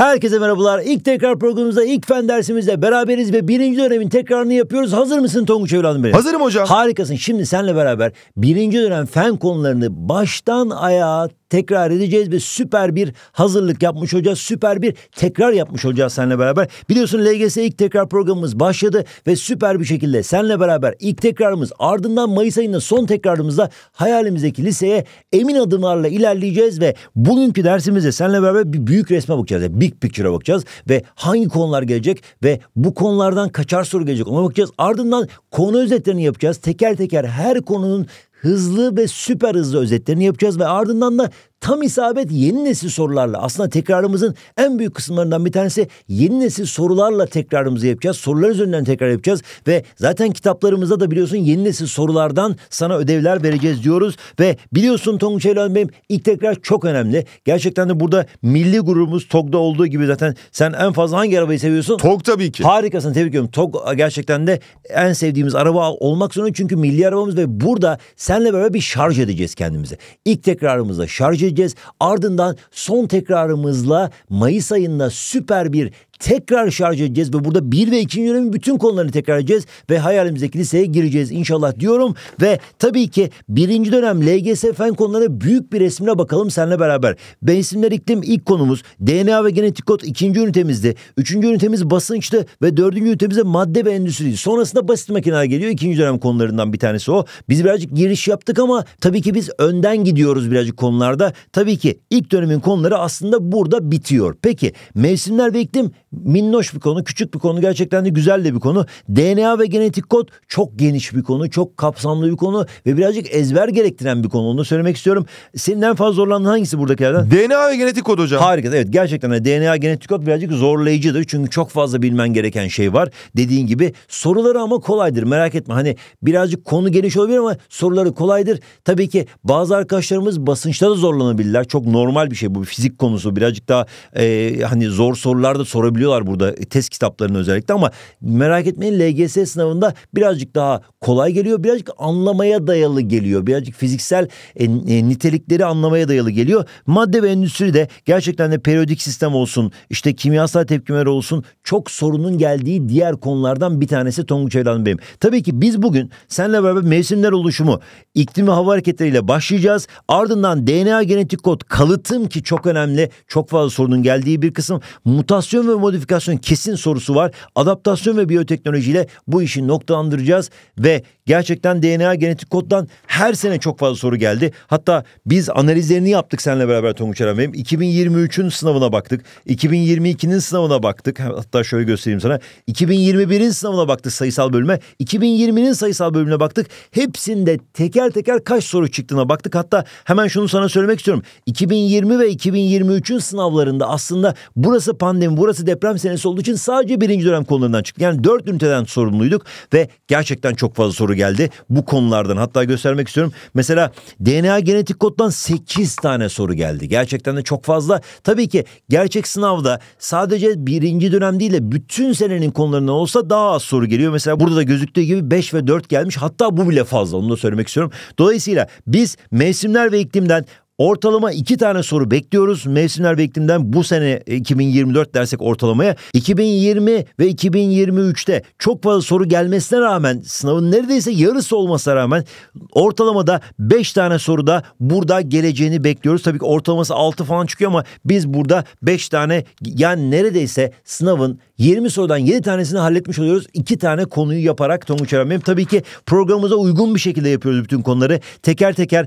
Herkese merhabalar. İlk tekrar programımızda, ilk fen dersimizde beraberiz ve birinci dönemin tekrarını yapıyoruz. Hazır mısın Tonguç evladım benim? Hazırım hocam. Harikasın. Şimdi seninle beraber birinci dönem fen konularını baştan ayağa tekrar edeceğiz ve süper bir hazırlık yapmış olacağız. Süper bir tekrar yapmış olacağız seninle beraber. Biliyorsun LGS ilk tekrar programımız başladı ve süper bir şekilde seninle beraber ilk tekrarımız ardından Mayıs ayında son tekrarımızda hayalimizdeki liseye emin adımlarla ilerleyeceğiz ve bugünkü dersimizde seninle beraber bir büyük resme bakacağız. bir big picture'a bakacağız ve hangi konular gelecek ve bu konulardan kaçar soru gelecek ona bakacağız. Ardından konu özetlerini yapacağız. Teker teker her konunun hızlı ve süper hızlı özetlerini yapacağız ve ardından da tam isabet yeni nesil sorularla aslında tekrarımızın en büyük kısımlarından bir tanesi yeni nesil sorularla tekrarımızı yapacağız. Sorular üzerinden tekrar yapacağız ve zaten kitaplarımızda da biliyorsun yeni nesil sorulardan sana ödevler vereceğiz diyoruz ve biliyorsun Tonguç Eylan Bey'im ilk tekrar çok önemli. Gerçekten de burada milli gururumuz TOG'da olduğu gibi zaten sen en fazla hangi arabayı seviyorsun? TOG tabii ki. Harikasın tebrik ediyorum. TOG gerçekten de en sevdiğimiz araba olmak zorunda çünkü milli arabamız ve burada Senle böyle bir şarj edeceğiz kendimize. İlk tekrarımızla şarj edeceğiz. Ardından son tekrarımızla Mayıs ayında süper bir tekrar şarj edeceğiz ve burada bir ve ikinci dönemin bütün konularını tekrar edeceğiz ve hayalimizdeki liseye gireceğiz inşallah diyorum ve tabii ki birinci dönem LGS fen konularına büyük bir resmine bakalım seninle beraber. Besinler iklim ilk konumuz DNA ve genetik kod ikinci ünitemizdi. Üçüncü ünitemiz basınçtı ve dördüncü ünitemizde madde ve endüstri. Sonrasında basit makineler geliyor. ikinci dönem konularından bir tanesi o. Biz birazcık giriş yaptık ama tabii ki biz önden gidiyoruz birazcık konularda. Tabii ki ilk dönemin konuları aslında burada bitiyor. Peki mevsimler ve iklim minnoş bir konu, küçük bir konu, gerçekten de güzel de bir konu. DNA ve genetik kod çok geniş bir konu, çok kapsamlı bir konu ve birazcık ezber gerektiren bir konu. Onu söylemek istiyorum. Senin en fazla zorlandığın hangisi buradakilerden? DNA ve genetik kod hocam. Harika. Evet gerçekten de DNA genetik kod birazcık zorlayıcıdır. Çünkü çok fazla bilmen gereken şey var. Dediğin gibi soruları ama kolaydır. Merak etme. Hani birazcık konu geniş olabilir ama soruları kolaydır. Tabii ki bazı arkadaşlarımız basınçta da zorlanabilirler. Çok normal bir şey bu. Fizik konusu birazcık daha e, hani zor sorular da sorabilir bulabiliyorlar burada e, test kitaplarını özellikle ama merak etmeyin LGS sınavında birazcık daha kolay geliyor. Birazcık anlamaya dayalı geliyor. Birazcık fiziksel e, e, nitelikleri anlamaya dayalı geliyor. Madde ve endüstri de gerçekten de periyodik sistem olsun, işte kimyasal tepkimeler olsun çok sorunun geldiği diğer konulardan bir tanesi Tonguç Evladım benim. Tabii ki biz bugün seninle beraber mevsimler oluşumu, iklimi hava hareketleriyle başlayacağız. Ardından DNA genetik kod, kalıtım ki çok önemli, çok fazla sorunun geldiği bir kısım. Mutasyon ve modifikasyon kesin sorusu var. Adaptasyon ve biyoteknolojiyle bu işi noktalandıracağız ve gerçekten DNA genetik koddan her sene çok fazla soru geldi. Hatta biz analizlerini yaptık seninle beraber Tonguç Eren Bey'im. 2023'ün sınavına baktık. 2022'nin sınavına baktık. Hatta şöyle göstereyim sana. 2021'in sınavına baktık sayısal bölüme. 2020'nin sayısal bölümüne baktık. Hepsinde teker teker kaç soru çıktığına baktık. Hatta hemen şunu sana söylemek istiyorum. 2020 ve 2023'ün sınavlarında aslında burası pandemi, burası deprem deprem senesi olduğu için sadece birinci dönem konularından çıktı. Yani dört üniteden sorumluyduk ve gerçekten çok fazla soru geldi bu konulardan. Hatta göstermek istiyorum. Mesela DNA genetik koddan sekiz tane soru geldi. Gerçekten de çok fazla. Tabii ki gerçek sınavda sadece birinci dönem değil de bütün senenin konularından olsa daha az soru geliyor. Mesela burada da gözüktüğü gibi beş ve dört gelmiş. Hatta bu bile fazla onu da söylemek istiyorum. Dolayısıyla biz mevsimler ve iklimden Ortalama iki tane soru bekliyoruz. Mevsimler ve bu sene 2024 e, dersek ortalamaya 2020 ve 2023'te çok fazla soru gelmesine rağmen sınavın neredeyse yarısı olmasına rağmen ortalamada 5 tane soruda burada geleceğini bekliyoruz. Tabii ki ortalaması 6 falan çıkıyor ama biz burada 5 tane yani neredeyse sınavın 20 sorudan 7 tanesini halletmiş oluyoruz. 2 tane konuyu yaparak Tonguç Eren Tabii ki programımıza uygun bir şekilde yapıyoruz bütün konuları. Teker teker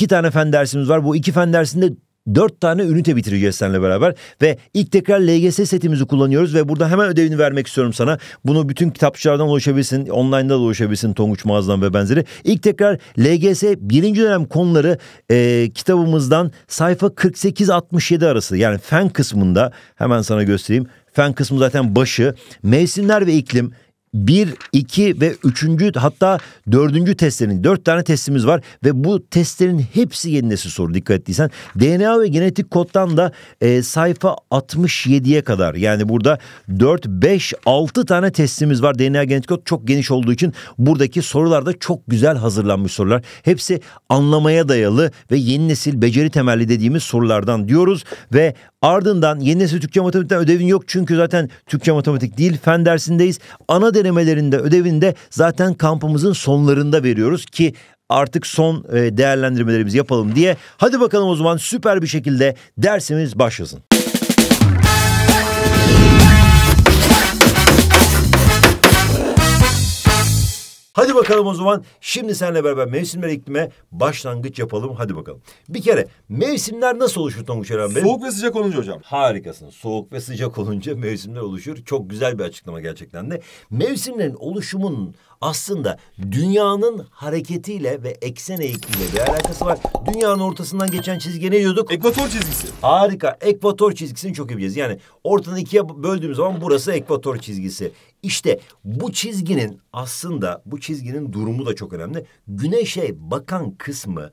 e, tane fen dersimiz var. Bu iki fen dersinde Dört tane ünite bitireceğiz seninle beraber ve ilk tekrar LGS setimizi kullanıyoruz ve burada hemen ödevini vermek istiyorum sana. Bunu bütün kitapçılardan ulaşabilirsin, online'da da ulaşabilirsin Tonguç Mağaz'dan ve benzeri. İlk tekrar LGS birinci dönem konuları e, kitabımızdan sayfa 48-67 arası yani fen kısmında hemen sana göstereyim. Fen kısmı zaten başı. Mevsimler ve iklim bir iki ve üçüncü hatta dördüncü testlerin dört tane testimiz var ve bu testlerin hepsi yeni nesil soru dikkat ettiysen. DNA ve genetik koddan da e, sayfa 67'ye kadar yani burada 4, 5, 6 tane testimiz var. DNA genetik kod çok geniş olduğu için buradaki sorular da çok güzel hazırlanmış sorular. Hepsi anlamaya dayalı ve yeni nesil beceri temelli dediğimiz sorulardan diyoruz ve Ardından yeni nesil Türkçe matematikten ödevin yok çünkü zaten Türkçe matematik değil fen dersindeyiz. Ana denemelerinde ödevinde zaten kampımızın sonlarında veriyoruz ki artık son e, değerlendirmelerimizi yapalım diye. Hadi bakalım o zaman süper bir şekilde dersimiz başlasın. Hadi bakalım o zaman şimdi seninle beraber mevsimler iklime başlangıç yapalım. Hadi bakalım. Bir kere mevsimler nasıl oluşur Tonguç Eren Bey? Soğuk ve sıcak olunca hocam. Harikasın. Soğuk ve sıcak olunca mevsimler oluşur. Çok güzel bir açıklama gerçekten de. Mevsimlerin oluşumun aslında dünyanın hareketiyle ve eksen eğikliğiyle bir alakası var. Dünyanın ortasından geçen çizgi ne diyorduk? Ekvator çizgisi. Harika. Ekvator çizgisini çok iyi bileceğiz. Yani ortadan ikiye böldüğümüz zaman burası ekvator çizgisi. İşte bu çizginin aslında bu çizginin durumu da çok önemli. Güneşe bakan kısmı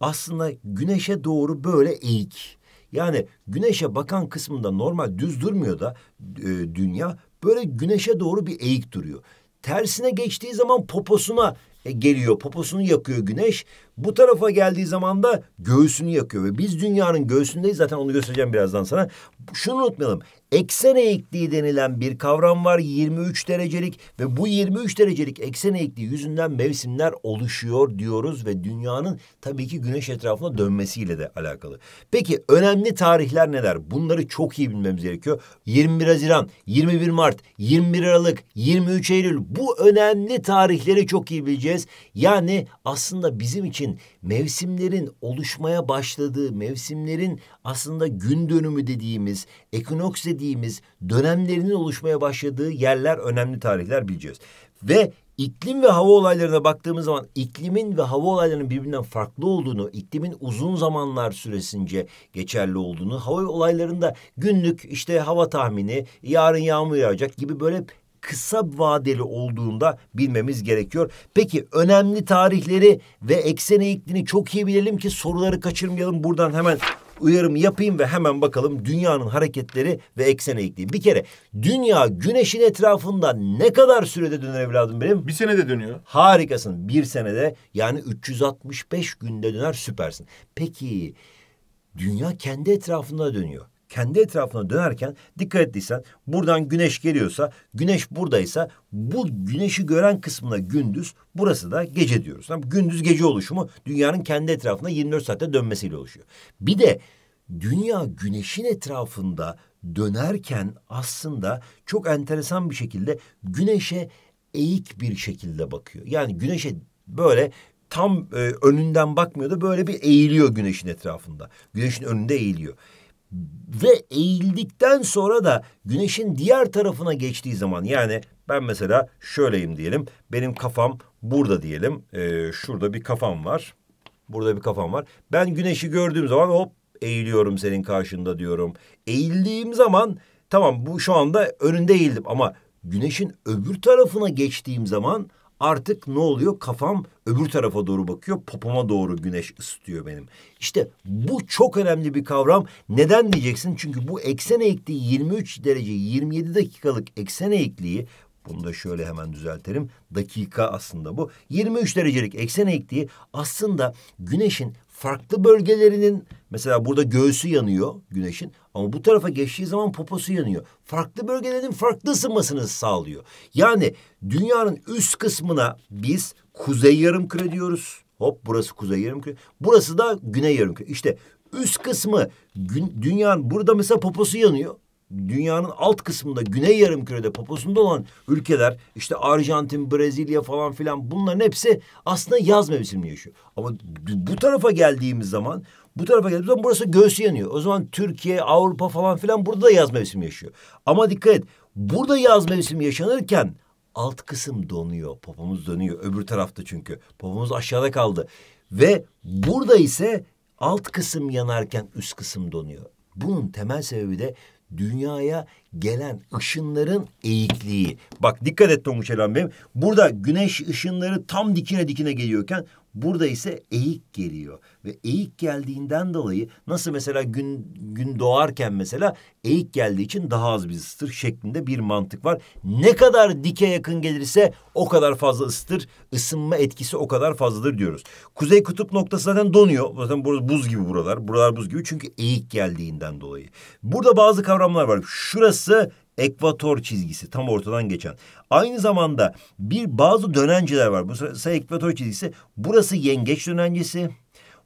aslında güneşe doğru böyle eğik. Yani güneşe bakan kısmında normal düz durmuyor da e, dünya böyle güneşe doğru bir eğik duruyor tersine geçtiği zaman poposuna e, geliyor. Poposunu yakıyor güneş. Bu tarafa geldiği zaman da göğsünü yakıyor. Ve biz dünyanın göğsündeyiz. Zaten onu göstereceğim birazdan sana. Şunu unutmayalım eksen eğikliği denilen bir kavram var 23 derecelik ve bu 23 derecelik eksen eğikliği yüzünden mevsimler oluşuyor diyoruz ve dünyanın tabii ki güneş etrafında dönmesiyle de alakalı. Peki önemli tarihler neler? Bunları çok iyi bilmemiz gerekiyor. 21 Haziran, 21 Mart, 21 Aralık, 23 Eylül bu önemli tarihleri çok iyi bileceğiz. Yani aslında bizim için mevsimlerin oluşmaya başladığı, mevsimlerin aslında gün dönümü dediğimiz, ekinoks dediğimiz dediğimiz dönemlerinin oluşmaya başladığı yerler önemli tarihler bileceğiz. Ve iklim ve hava olaylarına baktığımız zaman iklimin ve hava olaylarının birbirinden farklı olduğunu, iklimin uzun zamanlar süresince geçerli olduğunu, hava olaylarında günlük işte hava tahmini, yarın yağmur yağacak gibi böyle kısa vadeli olduğunda bilmemiz gerekiyor. Peki önemli tarihleri ve ekseni iklini çok iyi bilelim ki soruları kaçırmayalım. Buradan hemen Uyarım yapayım ve hemen bakalım dünyanın hareketleri ve eksene ekleyeyim. Bir kere dünya güneşin etrafında ne kadar sürede döner evladım benim? Bir senede dönüyor. Harikasın. Bir senede yani 365 günde döner süpersin. Peki dünya kendi etrafında dönüyor kendi etrafına dönerken dikkat ettiysen buradan güneş geliyorsa güneş buradaysa bu güneşi gören kısmına gündüz burası da gece diyoruz. Tamam, gündüz gece oluşumu dünyanın kendi etrafında 24 saatte dönmesiyle oluşuyor. Bir de dünya güneşin etrafında dönerken aslında çok enteresan bir şekilde güneşe eğik bir şekilde bakıyor. Yani güneşe böyle tam e, önünden bakmıyor da böyle bir eğiliyor güneşin etrafında. Güneşin önünde eğiliyor ve eğildikten sonra da güneşin diğer tarafına geçtiği zaman yani ben mesela şöyleyim diyelim. Benim kafam burada diyelim. Ee, şurada bir kafam var. Burada bir kafam var. Ben güneşi gördüğüm zaman hop eğiliyorum senin karşında diyorum. Eğildiğim zaman tamam bu şu anda önünde eğildim ama güneşin öbür tarafına geçtiğim zaman artık ne oluyor? Kafam öbür tarafa doğru bakıyor. Popoma doğru güneş ısıtıyor benim. İşte bu çok önemli bir kavram. Neden diyeceksin? Çünkü bu eksen eğikliği 23 derece 27 dakikalık eksen eğikliği bunu da şöyle hemen düzeltelim. Dakika aslında bu. 23 derecelik eksen eğikliği aslında güneşin farklı bölgelerinin mesela burada göğsü yanıyor güneşin ama bu tarafa geçtiği zaman poposu yanıyor. Farklı bölgelerin farklı ısınmasını sağlıyor. Yani dünyanın üst kısmına biz kuzey yarımküre diyoruz. Hop burası kuzey yarım küre. Burası da güney yarım küre. İşte üst kısmı gün, dünyanın burada mesela poposu yanıyor dünyanın alt kısmında güney yarım kürede poposunda olan ülkeler işte Arjantin, Brezilya falan filan bunların hepsi aslında yaz mevsimini yaşıyor. Ama bu tarafa geldiğimiz zaman bu tarafa geldiğimiz zaman burası göğsü yanıyor. O zaman Türkiye, Avrupa falan filan burada da yaz mevsimi yaşıyor. Ama dikkat et burada yaz mevsimi yaşanırken alt kısım donuyor. Popomuz dönüyor öbür tarafta çünkü. Popomuz aşağıda kaldı. Ve burada ise alt kısım yanarken üst kısım donuyor. Bunun temel sebebi de dünyaya gelen ışınların eğikliği. Bak dikkat et Tonguç Elan Bey'im. Burada güneş ışınları tam dikine dikine geliyorken Burada ise eğik geliyor ve eğik geldiğinden dolayı nasıl mesela gün gün doğarken mesela eğik geldiği için daha az bir ısıtır şeklinde bir mantık var. Ne kadar dike yakın gelirse o kadar fazla ısıtır. Isınma etkisi o kadar fazladır diyoruz. Kuzey kutup noktası zaten donuyor. Zaten burası buz gibi buralar. Buralar buz gibi çünkü eğik geldiğinden dolayı. Burada bazı kavramlar var. Şurası ekvator çizgisi tam ortadan geçen. Aynı zamanda bir bazı dönenceler var. Bu sayı ekvator çizgisi. Burası yengeç dönencesi.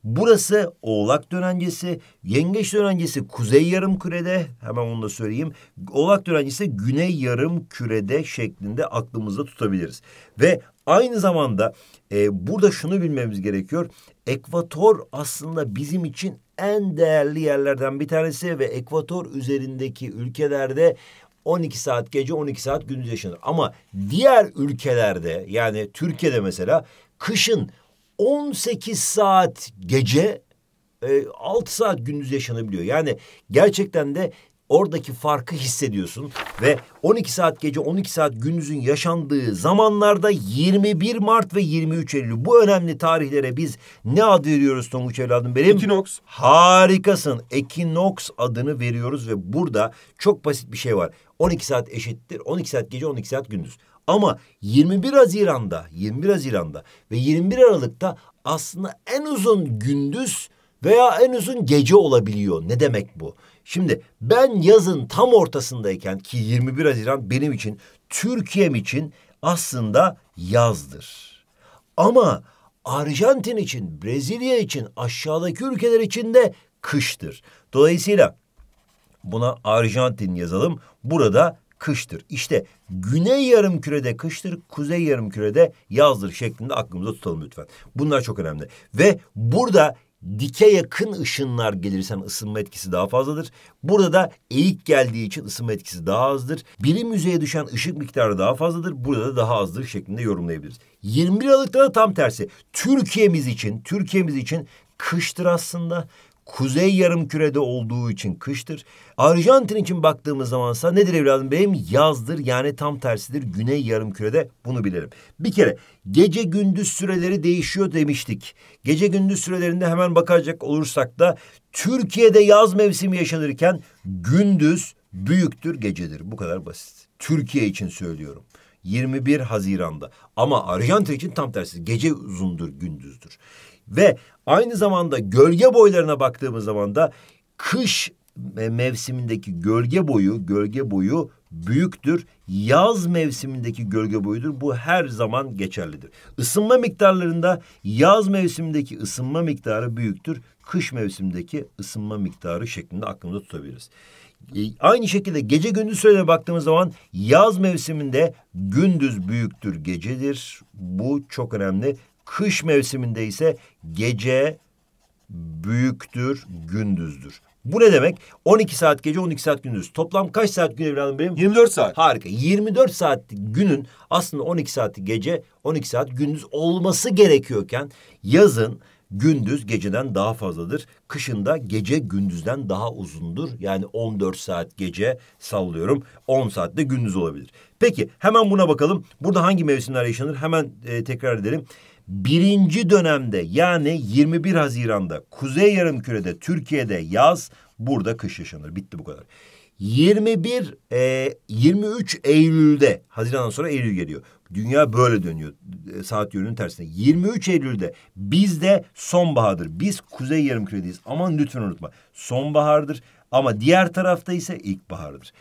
Burası Oğlak dönencesi, Yengeç dönencesi kuzey yarım kürede, hemen onu da söyleyeyim. Oğlak dönencesi güney yarım kürede şeklinde aklımızda tutabiliriz. Ve aynı zamanda e, burada şunu bilmemiz gerekiyor. Ekvator aslında bizim için en değerli yerlerden bir tanesi ve ekvator üzerindeki ülkelerde 12 saat gece 12 saat gündüz yaşanır. Ama diğer ülkelerde yani Türkiye'de mesela kışın 18 saat gece 6 e, saat gündüz yaşanabiliyor. Yani gerçekten de oradaki farkı hissediyorsun ve 12 saat gece 12 saat gündüzün yaşandığı zamanlarda 21 Mart ve 23 Eylül bu önemli tarihlere biz ne ad veriyoruz Tonguç evladım benim? Ekinoks. Harikasın. Ekinoks adını veriyoruz ve burada çok basit bir şey var. 12 saat eşittir. 12 saat gece 12 saat gündüz. Ama 21 Haziran'da 21 Haziran'da ve 21 Aralık'ta aslında en uzun gündüz veya en uzun gece olabiliyor. Ne demek bu? Şimdi ben yazın tam ortasındayken ki 21 Haziran benim için Türkiye'm için aslında yazdır. Ama Arjantin için, Brezilya için, aşağıdaki ülkeler için de kıştır. Dolayısıyla Buna Arjantin yazalım. Burada kıştır. İşte güney yarım kürede kıştır, kuzey yarım kürede yazdır şeklinde aklımıza tutalım lütfen. Bunlar çok önemli. Ve burada dike yakın ışınlar gelirsen ısınma etkisi daha fazladır. Burada da eğik geldiği için ısınma etkisi daha azdır. Birim yüzeye düşen ışık miktarı daha fazladır. Burada da daha azdır şeklinde yorumlayabiliriz. 21 Aralık'ta da tam tersi. Türkiye'miz için, Türkiye'miz için kıştır aslında. Kuzey yarım kürede olduğu için kıştır. Arjantin için baktığımız zamansa nedir evladım benim? Yazdır yani tam tersidir. Güney yarım kürede bunu bilirim. Bir kere gece gündüz süreleri değişiyor demiştik. Gece gündüz sürelerinde hemen bakacak olursak da Türkiye'de yaz mevsimi yaşanırken gündüz büyüktür gecedir. Bu kadar basit. Türkiye için söylüyorum. 21 Haziran'da. Ama Arjantin için tam tersi. Gece uzundur, gündüzdür. Ve aynı zamanda gölge boylarına baktığımız zaman da kış mevsimindeki gölge boyu, gölge boyu büyüktür. Yaz mevsimindeki gölge boyudur. Bu her zaman geçerlidir. Isınma miktarlarında yaz mevsimindeki ısınma miktarı büyüktür. Kış mevsimindeki ısınma miktarı şeklinde aklımızda tutabiliriz. aynı şekilde gece gündüz sürelerine baktığımız zaman yaz mevsiminde gündüz büyüktür gecedir. Bu çok önemli. Kış mevsiminde ise gece büyüktür gündüzdür. Bu ne demek? 12 saat gece 12 saat gündüz. Toplam kaç saat gün evladım benim? 24 saat. Harika. 24 saat günün aslında 12 saati gece 12 saat gündüz olması gerekiyorken yazın gündüz geceden daha fazladır. Kışında gece gündüzden daha uzundur. Yani 14 saat gece sallıyorum. 10 saat de gündüz olabilir. Peki hemen buna bakalım. Burada hangi mevsimler yaşanır? Hemen e, tekrar edelim birinci dönemde yani 21 Haziran'da Kuzey Yarımküre'de Türkiye'de yaz burada kış yaşanır. Bitti bu kadar. 21 e, 23 Eylül'de Haziran'dan sonra Eylül geliyor. Dünya böyle dönüyor e, saat yönünün tersine. 23 Eylül'de bizde sonbahardır. Biz kuzey yarımküredeyiz. ama lütfen unutma. Sonbahardır ama diğer tarafta ise ilkbahardır.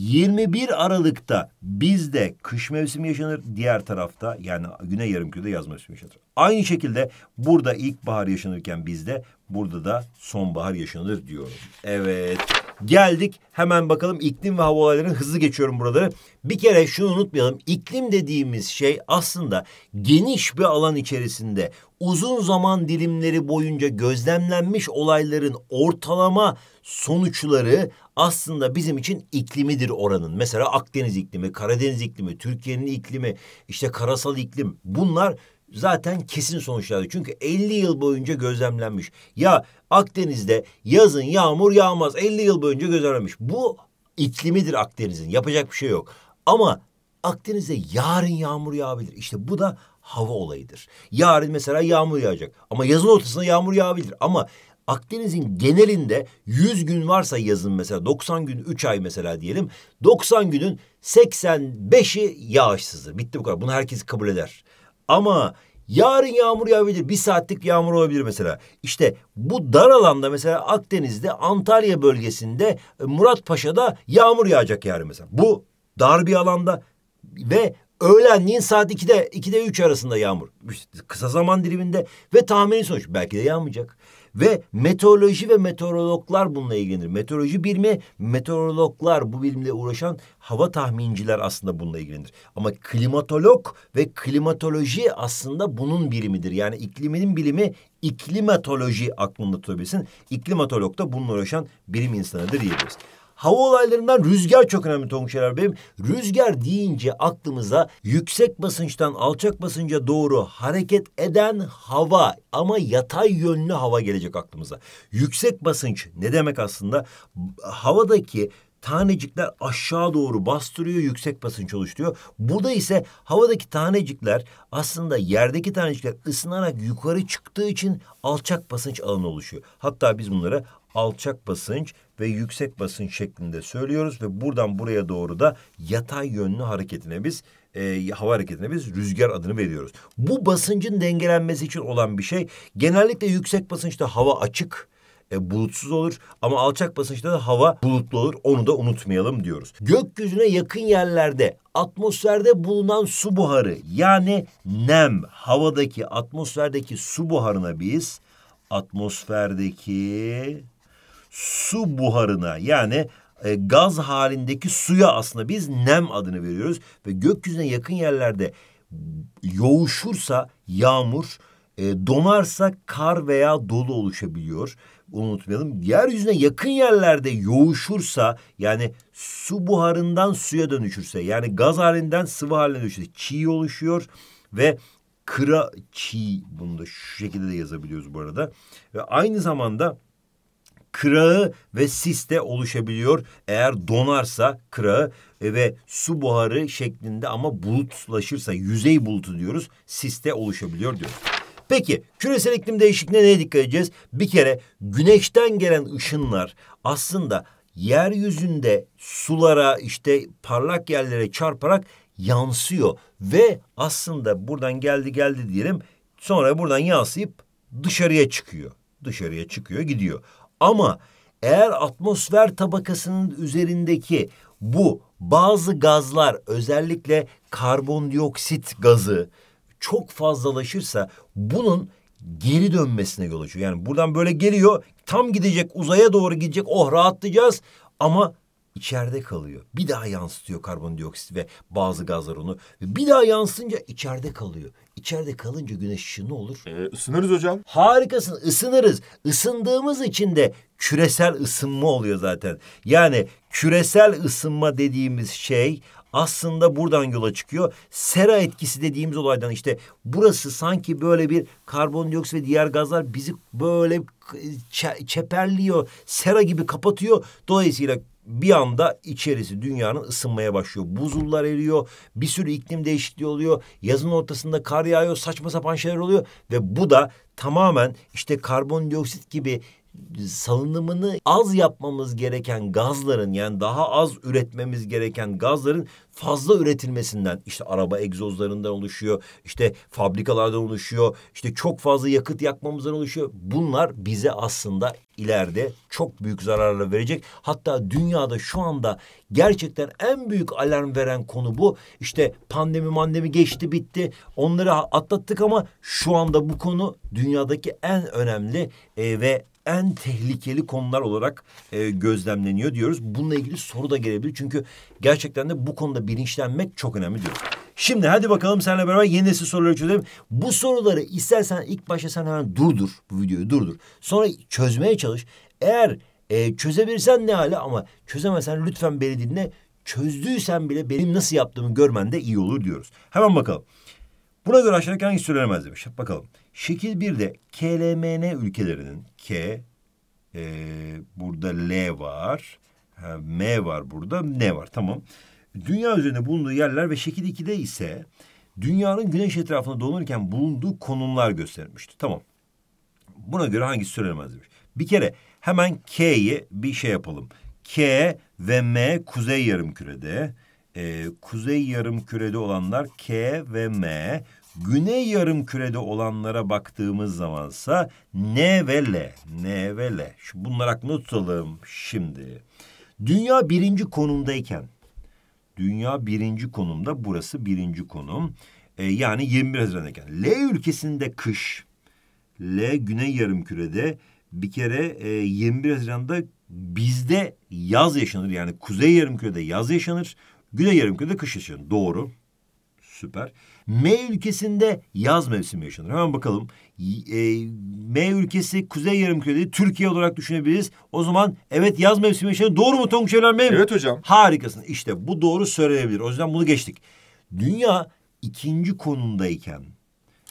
21 Aralık'ta bizde kış mevsimi yaşanır. Diğer tarafta yani Güney Yarımküre'de yaz mevsimi yaşanır. Aynı şekilde burada ilkbahar yaşanırken bizde burada da sonbahar yaşanır diyorum. Evet. Geldik hemen bakalım iklim ve hava olaylarını hızlı geçiyorum buraları. Bir kere şunu unutmayalım. İklim dediğimiz şey aslında geniş bir alan içerisinde uzun zaman dilimleri boyunca gözlemlenmiş olayların ortalama sonuçları aslında bizim için iklimidir oranın. Mesela Akdeniz iklimi, Karadeniz iklimi, Türkiye'nin iklimi, işte karasal iklim bunlar zaten kesin sonuçlar. Çünkü 50 yıl boyunca gözlemlenmiş. Ya Akdeniz'de yazın yağmur yağmaz 50 yıl boyunca gözlemlenmiş. Bu iklimidir Akdeniz'in. Yapacak bir şey yok. Ama Akdeniz'de yarın yağmur yağabilir. İşte bu da hava olayıdır. Yarın mesela yağmur yağacak. Ama yazın ortasında yağmur yağabilir. Ama Akdeniz'in genelinde 100 gün varsa yazın mesela 90 gün 3 ay mesela diyelim. 90 günün 85'i yağışsızdır. Bitti bu kadar. Bunu herkes kabul eder. Ama yarın yağmur yağabilir. Bir saatlik yağmur olabilir mesela. İşte bu dar alanda mesela Akdeniz'de Antalya bölgesinde e, Muratpaşa'da yağmur yağacak yarın mesela. Bu dar bir alanda ve öğlenliğin saat 2'de 2'de 3 arasında yağmur. İşte kısa zaman diliminde ve tahmini sonuç belki de yağmayacak. Ve meteoroloji ve meteorologlar bununla ilgilenir. Meteoroloji birimi, meteorologlar bu bilimle uğraşan hava tahminciler aslında bununla ilgilenir. Ama klimatolog ve klimatoloji aslında bunun birimidir. Yani ikliminin bilimi iklimatoloji aklında tutabilirsin. İklimatolog da bununla uğraşan birim insanıdır diyebiliriz hava olaylarından rüzgar çok önemli Tonguç Erer Bey'im. Rüzgar deyince aklımıza yüksek basınçtan alçak basınca doğru hareket eden hava ama yatay yönlü hava gelecek aklımıza. Yüksek basınç ne demek aslında? Havadaki tanecikler aşağı doğru bastırıyor, yüksek basınç oluşturuyor. Burada ise havadaki tanecikler aslında yerdeki tanecikler ısınarak yukarı çıktığı için alçak basınç alanı oluşuyor. Hatta biz bunlara alçak basınç ve yüksek basınç şeklinde söylüyoruz ve buradan buraya doğru da yatay yönlü hareketine biz e, hava hareketine biz rüzgar adını veriyoruz. Bu basıncın dengelenmesi için olan bir şey. Genellikle yüksek basınçta hava açık e, bulutsuz olur ama alçak basınçta da hava bulutlu olur. Onu da unutmayalım diyoruz. Gökyüzüne yakın yerlerde atmosferde bulunan su buharı yani nem havadaki atmosferdeki su buharına biz atmosferdeki su buharına yani e, gaz halindeki suya aslında biz nem adını veriyoruz ve gökyüzüne yakın yerlerde yoğuşursa yağmur, e, donarsa kar veya dolu oluşabiliyor. unutmayalım. Yeryüzüne yakın yerlerde yoğuşursa yani su buharından suya dönüşürse yani gaz halinden sıvı haline dönüşürse çiğ oluşuyor ve kıra çiğ bunu da şu şekilde de yazabiliyoruz bu arada. Ve aynı zamanda kırağı ve sis de oluşabiliyor. Eğer donarsa kırağı e, ve su buharı şeklinde ama bulutlaşırsa yüzey bulutu diyoruz. Sis de oluşabiliyor diyoruz. Peki küresel iklim değişikliğine neye dikkat edeceğiz? Bir kere güneşten gelen ışınlar aslında yeryüzünde sulara işte parlak yerlere çarparak yansıyor ve aslında buradan geldi geldi diyelim sonra buradan yansıyıp dışarıya çıkıyor. Dışarıya çıkıyor gidiyor. Ama eğer atmosfer tabakasının üzerindeki bu bazı gazlar özellikle karbondioksit gazı çok fazlalaşırsa bunun geri dönmesine yol açıyor. Yani buradan böyle geliyor tam gidecek uzaya doğru gidecek oh rahatlayacağız ama içeride kalıyor. Bir daha yansıtıyor karbondioksit ve bazı gazlar onu. Bir daha yansınca içeride kalıyor. İçeride kalınca güneş ışığı ne olur? Ee, ısınırız hocam. Harikasın ısınırız. Isındığımız için de küresel ısınma oluyor zaten. Yani küresel ısınma dediğimiz şey aslında buradan yola çıkıyor. Sera etkisi dediğimiz olaydan işte burası sanki böyle bir karbondioksit ve diğer gazlar bizi böyle çeperliyor, sera gibi kapatıyor. Dolayısıyla bir anda içerisi dünyanın ısınmaya başlıyor. Buzullar eriyor, bir sürü iklim değişikliği oluyor. Yazın ortasında kar yağıyor, saçma sapan şeyler oluyor ve bu da tamamen işte karbondioksit gibi salınımını az yapmamız gereken gazların yani daha az üretmemiz gereken gazların fazla üretilmesinden işte araba egzozlarından oluşuyor, işte fabrikalardan oluşuyor, işte çok fazla yakıt yakmamızdan oluşuyor. Bunlar bize aslında ileride çok büyük zararla verecek. Hatta dünyada şu anda gerçekten en büyük alarm veren konu bu. İşte pandemi mandemi geçti bitti. Onları atlattık ama şu anda bu konu dünyadaki en önemli e, ve en tehlikeli konular olarak e, gözlemleniyor diyoruz. Bununla ilgili soru da gelebilir. Çünkü gerçekten de bu konuda bilinçlenmek çok önemli diyoruz. Şimdi hadi bakalım seninle beraber yeni nesil soruları çözelim. Bu soruları istersen ilk başta sen hemen durdur bu videoyu durdur. Sonra çözmeye çalış. Eğer e, çözebilirsen ne hale ama çözemezsen lütfen beni dinle. Çözdüysen bile benim nasıl yaptığımı görmen de iyi olur diyoruz. Hemen bakalım. Buna göre aşağıdaki hangisi söylenemez demiş. Bakalım. Şekil 1'de KLMN ülkelerinin K e, burada L var. M var burada. N var. Tamam. Dünya üzerinde bulunduğu yerler ve şekil 2'de ise dünyanın güneş etrafında dolanırken bulunduğu konumlar gösterilmişti. Tamam. Buna göre hangisi söylenemez demiş. Bir kere hemen K'yi bir şey yapalım. K ve M kuzey yarım kürede. Ee, kuzey yarım kürede olanlar K ve M. Güney yarım kürede olanlara baktığımız zamansa ne ve le, ne ve le. Şu bunlar aklında tutalım şimdi. Dünya birinci konumdayken, dünya birinci konumda burası birinci konum. E, yani 21 Haziran'dayken. L ülkesinde kış, L güney yarım kürede bir kere e, 21 Haziran'da bizde yaz yaşanır. Yani kuzey yarım kürede yaz yaşanır, güney yarım kürede kış yaşanır. Doğru, süper. M ülkesinde yaz mevsimi yaşanır. Hemen bakalım. E, M ülkesi kuzey yarımkürede Türkiye olarak düşünebiliriz. O zaman evet yaz mevsimi yaşanır. Doğru mu Tonguç Evren Evet hocam. Harikasın. İşte bu doğru söylenebilir. O yüzden bunu geçtik. Dünya ikinci konumdayken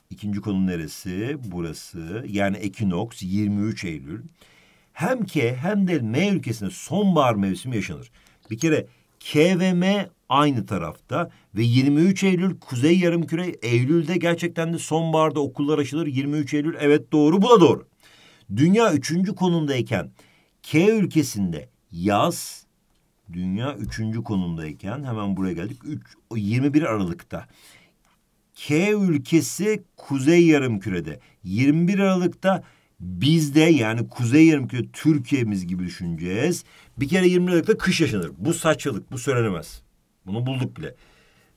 ikinci konu neresi? Burası. Yani ekinoks 23 Eylül. Hem ki hem de M ülkesinde sonbahar mevsimi yaşanır. Bir kere K ve M aynı tarafta ve 23 Eylül Kuzey Yarımküre Eylül'de gerçekten de sonbaharda okullar açılır. 23 Eylül evet doğru bu da doğru. Dünya üçüncü konumdayken K ülkesinde yaz dünya üçüncü konumdayken hemen buraya geldik. 3, 21 Aralık'ta. K ülkesi Kuzey Yarımküre'de. 21 Aralık'ta Bizde yani Kuzey Yarımküre Türkiye'miz gibi düşüneceğiz. Bir kere 20 Aralık'ta kış yaşanır. Bu saçmalık, bu söylenemez. Bunu bulduk bile.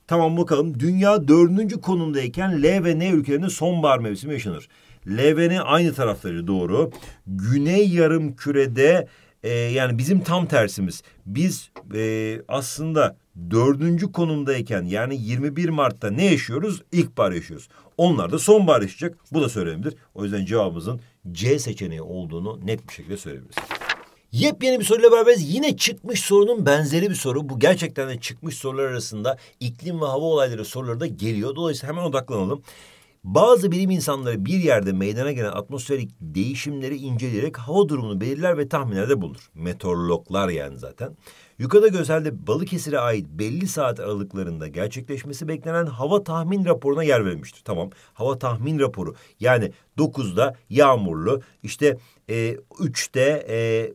Tamam bakalım. Dünya dördüncü konumdayken L ve N ülkelerinde sonbahar mevsimi yaşanır. L ve N aynı tarafları doğru. Güney yarım kürede e, yani bizim tam tersimiz. Biz e, aslında dördüncü konumdayken yani 21 Mart'ta ne yaşıyoruz? İlkbahar yaşıyoruz. Onlar da sonbahar yaşayacak. Bu da söylenebilir. O yüzden cevabımızın C seçeneği olduğunu net bir şekilde söyleyebiliriz. Yepyeni bir soruyla beraberiz. Yine çıkmış sorunun benzeri bir soru. Bu gerçekten de çıkmış sorular arasında iklim ve hava olayları soruları da geliyor. Dolayısıyla hemen odaklanalım. Bazı bilim insanları bir yerde meydana gelen atmosferik değişimleri inceleyerek hava durumunu belirler ve tahminlerde bulunur. Meteorologlar yani zaten. Yukarıda gözelde Balıkesir'e ait belli saat aralıklarında gerçekleşmesi beklenen hava tahmin raporuna yer vermiştir. Tamam hava tahmin raporu yani 9'da yağmurlu işte e, 3'te e,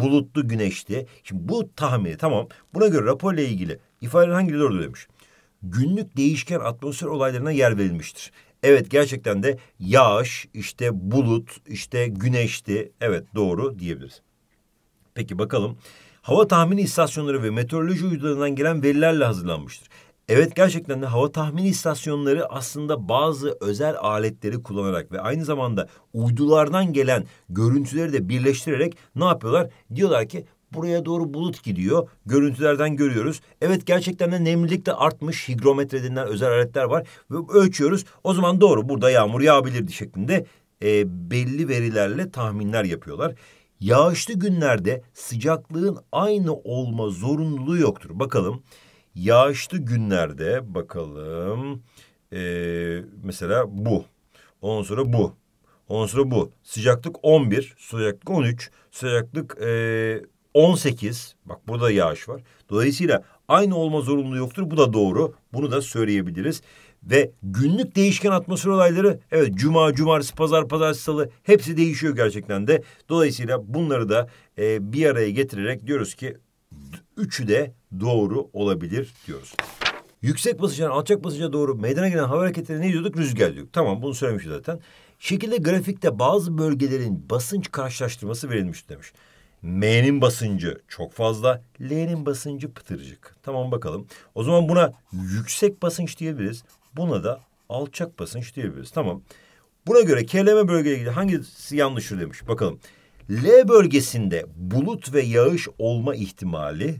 bulutlu güneşli. Şimdi bu tahmini tamam buna göre raporla ilgili ifade hangileri doğru demiş. Günlük değişken atmosfer olaylarına yer verilmiştir. Evet gerçekten de yağış, işte bulut, işte güneşti. Evet doğru diyebiliriz. Peki bakalım hava tahmini istasyonları ve meteoroloji uydularından gelen verilerle hazırlanmıştır. Evet gerçekten de hava tahmini istasyonları aslında bazı özel aletleri kullanarak ve aynı zamanda uydulardan gelen görüntüleri de birleştirerek ne yapıyorlar? Diyorlar ki buraya doğru bulut gidiyor. Görüntülerden görüyoruz. Evet gerçekten de nemlilik de artmış. Higrometre denilen özel aletler var. Ve ölçüyoruz. O zaman doğru burada yağmur yağabilirdi şeklinde e, belli verilerle tahminler yapıyorlar. Yağışlı günlerde sıcaklığın aynı olma zorunluluğu yoktur. Bakalım yağışlı günlerde bakalım ee, mesela bu. Ondan sonra bu. Ondan sonra bu. Sıcaklık 11, sıcaklık 13, sıcaklık ee, 18. Bak burada yağış var. Dolayısıyla aynı olma zorunluluğu yoktur. Bu da doğru. Bunu da söyleyebiliriz. Ve günlük değişken atmosfer olayları evet cuma, cumartesi, pazar, pazartesi, salı hepsi değişiyor gerçekten de. Dolayısıyla bunları da e, bir araya getirerek diyoruz ki üçü de doğru olabilir diyoruz. Yüksek basınçtan alçak basınca doğru meydana gelen hava hareketleri ne diyorduk? Rüzgar diyorduk. Tamam bunu söylemişti zaten. Şekilde grafikte bazı bölgelerin basınç karşılaştırması verilmiş demiş. M'nin basıncı çok fazla, L'nin basıncı pıtırcık. Tamam bakalım. O zaman buna yüksek basınç diyebiliriz. Buna da alçak basınç diyebiliriz. Tamam. Buna göre KLM bölgeye ilgili hangisi yanlıştır demiş. Bakalım. L bölgesinde bulut ve yağış olma ihtimali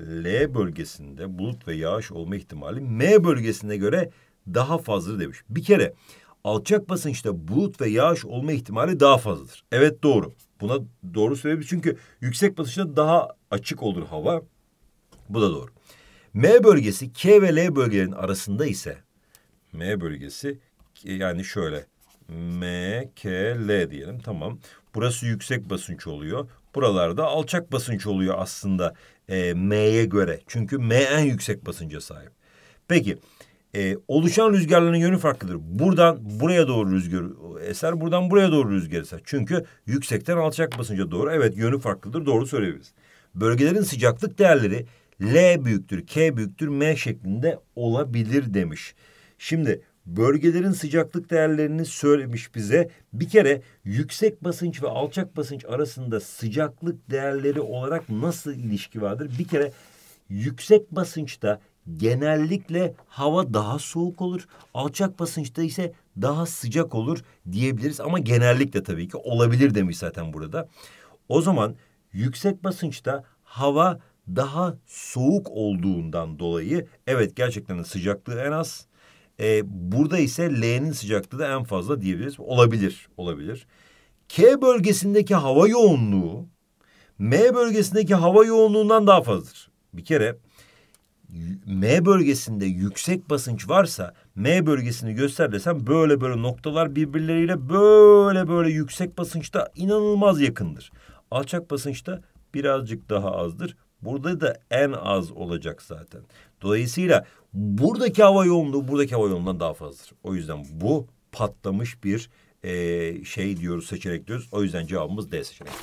L bölgesinde bulut ve yağış olma ihtimali M bölgesine göre daha fazladır demiş. Bir kere alçak basınçta bulut ve yağış olma ihtimali daha fazladır. Evet doğru. Buna doğru söyleyebiliriz. Çünkü yüksek basınçta daha açık olur hava. Bu da doğru. M bölgesi K ve L bölgelerin arasında ise M bölgesi yani şöyle M, K, L diyelim tamam. Burası yüksek basınç oluyor. Buralarda alçak basınç oluyor aslında e, M'ye göre. Çünkü M en yüksek basınca sahip. Peki e, oluşan rüzgarların yönü farklıdır. Buradan buraya doğru rüzgar eser, buradan buraya doğru rüzgar eser. Çünkü yüksekten alçak basınca doğru evet yönü farklıdır doğru söyleyebiliriz. Bölgelerin sıcaklık değerleri L büyüktür, K büyüktür, M şeklinde olabilir demiş. Şimdi bölgelerin sıcaklık değerlerini söylemiş bize. Bir kere yüksek basınç ve alçak basınç arasında sıcaklık değerleri olarak nasıl ilişki vardır? Bir kere yüksek basınçta genellikle hava daha soğuk olur. Alçak basınçta ise daha sıcak olur diyebiliriz ama genellikle tabii ki olabilir demiş zaten burada. O zaman yüksek basınçta hava daha soğuk olduğundan dolayı evet gerçekten de sıcaklığı en az. E, burada ise L'nin sıcaklığı da en fazla diyebiliriz. Olabilir, olabilir. K bölgesindeki hava yoğunluğu M bölgesindeki hava yoğunluğundan daha fazladır. Bir kere M bölgesinde yüksek basınç varsa M bölgesini göster desem böyle böyle noktalar birbirleriyle böyle böyle yüksek basınçta inanılmaz yakındır. Alçak basınçta birazcık daha azdır. Burada da en az olacak zaten. Dolayısıyla buradaki hava yoğunluğu buradaki hava yoğunluğundan daha fazladır. O yüzden bu patlamış bir e, şey diyoruz, seçerek diyoruz. O yüzden cevabımız D seçeneği.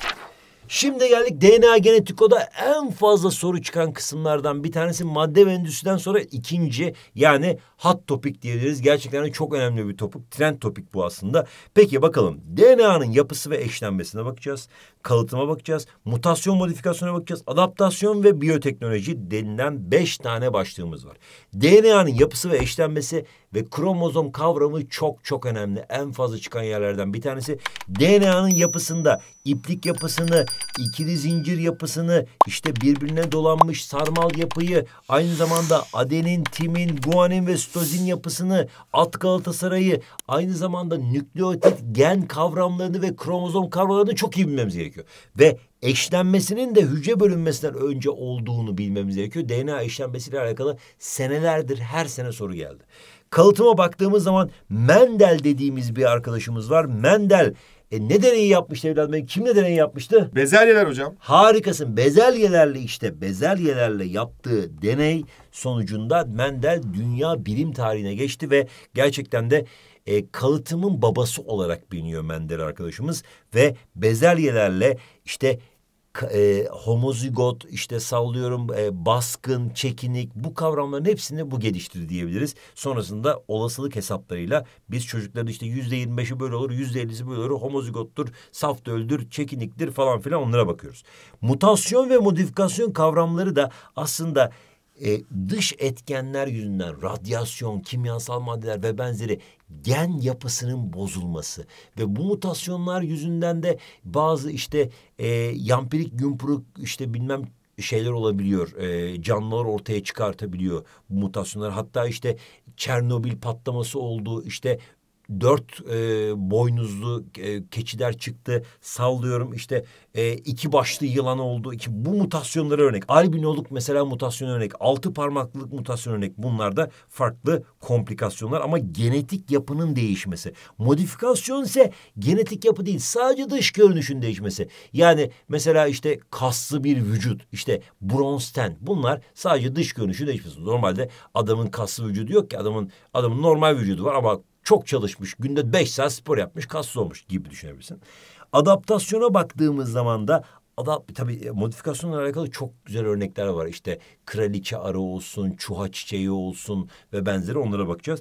Şimdi geldik DNA genetikoda en fazla soru çıkan kısımlardan bir tanesi madde ve endüstriden sonra ikinci yani hot topik diyebiliriz. Gerçekten çok önemli bir topik. Trend topik bu aslında. Peki bakalım DNA'nın yapısı ve eşlenmesine bakacağız. Kalıtıma bakacağız. Mutasyon modifikasyona bakacağız. Adaptasyon ve biyoteknoloji denilen beş tane başlığımız var. DNA'nın yapısı ve eşlenmesi ve kromozom kavramı çok çok önemli. En fazla çıkan yerlerden bir tanesi DNA'nın yapısında iplik yapısını, ikili zincir yapısını, işte birbirine dolanmış sarmal yapıyı, aynı zamanda adenin, timin, guanin ve stozin yapısını, at Galatasaray'ı, aynı zamanda nükleotit gen kavramlarını ve kromozom kavramlarını çok iyi bilmemiz gerekiyor. Ve eşlenmesinin de hücre bölünmesinden önce olduğunu bilmemiz gerekiyor. DNA eşlenmesiyle alakalı senelerdir her sene soru geldi. Kalıtıma baktığımız zaman Mendel dediğimiz bir arkadaşımız var. Mendel e ne deneyi yapmıştı evladım benim? Kimle deneyi yapmıştı? Bezelyeler hocam. Harikasın. Bezelyelerle işte bezelyelerle yaptığı deney sonucunda Mendel dünya bilim tarihine geçti ve gerçekten de e, kalıtımın babası olarak biliniyor Mendel arkadaşımız ve bezelyelerle işte e, homozigot işte sallıyorum e, baskın, çekinik bu kavramların hepsini bu geliştirdi diyebiliriz. Sonrasında olasılık hesaplarıyla biz çocukların işte yüzde yirmi böyle olur, yüzde ellisi böyle olur, homozigottur, saf döldür, çekiniktir falan filan onlara bakıyoruz. Mutasyon ve modifikasyon kavramları da aslında e, dış etkenler yüzünden radyasyon, kimyasal maddeler ve benzeri gen yapısının bozulması ve bu mutasyonlar yüzünden de bazı işte e, yampirik gümpürük işte bilmem şeyler olabiliyor. E, canlılar ortaya çıkartabiliyor mutasyonlar. Hatta işte Çernobil patlaması olduğu işte dört e, boynuzlu e, keçiler çıktı. Sallıyorum işte e, iki başlı yılan oldu. İki, bu mutasyonlara örnek. Albinoluk mesela mutasyon örnek. Altı parmaklılık mutasyon örnek. Bunlar da farklı komplikasyonlar ama genetik yapının değişmesi. Modifikasyon ise genetik yapı değil. Sadece dış görünüşün değişmesi. Yani mesela işte kaslı bir vücut, işte bronz ten. Bunlar sadece dış görünüşü değişmesi. Normalde adamın kaslı vücudu yok ki adamın adamın normal vücudu var ama çok çalışmış, günde beş saat spor yapmış, kaslı olmuş gibi düşünebilirsin. Adaptasyona baktığımız zaman da adam tabii e, modifikasyonla alakalı çok güzel örnekler var. İşte kraliçe arı olsun, çuha çiçeği olsun ve benzeri onlara bakacağız.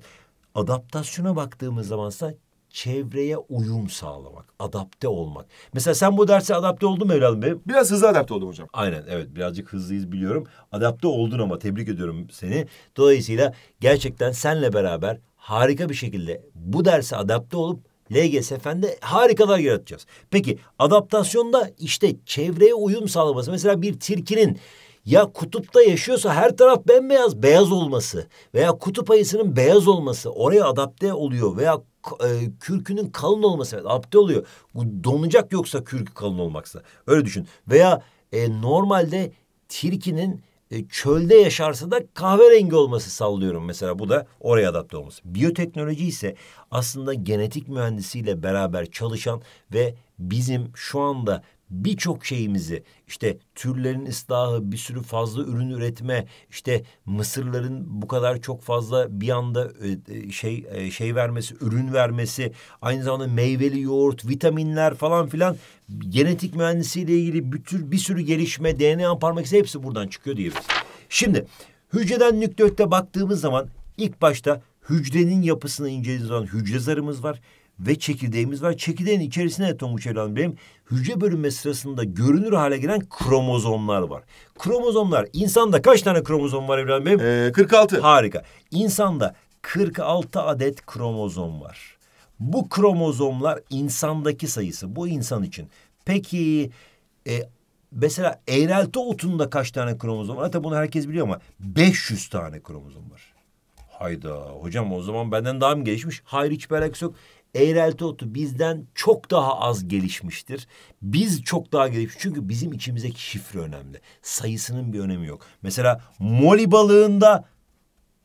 Adaptasyona baktığımız zamansa çevreye uyum sağlamak, adapte olmak. Mesela sen bu derse adapte oldun mu evladım benim? Biraz hızlı adapte oldum hocam. Aynen evet birazcık hızlıyız biliyorum. Adapte oldun ama tebrik ediyorum seni. Dolayısıyla gerçekten senle beraber harika bir şekilde bu derse adapte olup LGS Fen'de harikalar yaratacağız. Peki adaptasyonda işte çevreye uyum sağlaması. Mesela bir tirkinin ya kutupta yaşıyorsa her taraf bembeyaz beyaz olması veya kutup ayısının beyaz olması oraya adapte oluyor veya e, kürkünün kalın olması adapte oluyor. Bu donacak yoksa kürkü kalın olmaksa öyle düşün. Veya e, normalde tirkinin e, çölde yaşarsa da kahverengi olması sallıyorum mesela bu da oraya adapte olması. Biyoteknoloji ise aslında genetik mühendisiyle beraber çalışan ve bizim şu anda birçok şeyimizi işte türlerin ıslahı, bir sürü fazla ürün üretme, işte mısırların bu kadar çok fazla bir anda e, e, şey e, şey vermesi, ürün vermesi, aynı zamanda meyveli yoğurt, vitaminler falan filan genetik mühendisiyle ilgili bir, tür, bir sürü gelişme, DNA parmak hepsi buradan çıkıyor diyebiliriz. Şimdi hücreden nükleotide baktığımız zaman ilk başta hücrenin yapısını incelediğimiz zaman hücre zarımız var ve çekirdeğimiz var. Çekirdeğin içerisine Tomuçelan benim hücre bölünme sırasında görünür hale gelen kromozomlar var. Kromozomlar insanda kaç tane kromozom var Evren Bey'im? Ee, 46. Harika. İnsanda 46 adet kromozom var. Bu kromozomlar insandaki sayısı. Bu insan için. Peki e, mesela eğrelti otunda kaç tane kromozom var? Hatta bunu herkes biliyor ama 500 tane kromozom var. Hayda hocam o zaman benden daha mı gelişmiş? Hayır hiçbir alakası yok eğrelti otu bizden çok daha az gelişmiştir. Biz çok daha gelişmiş. Çünkü bizim içimizdeki şifre önemli. Sayısının bir önemi yok. Mesela moli balığında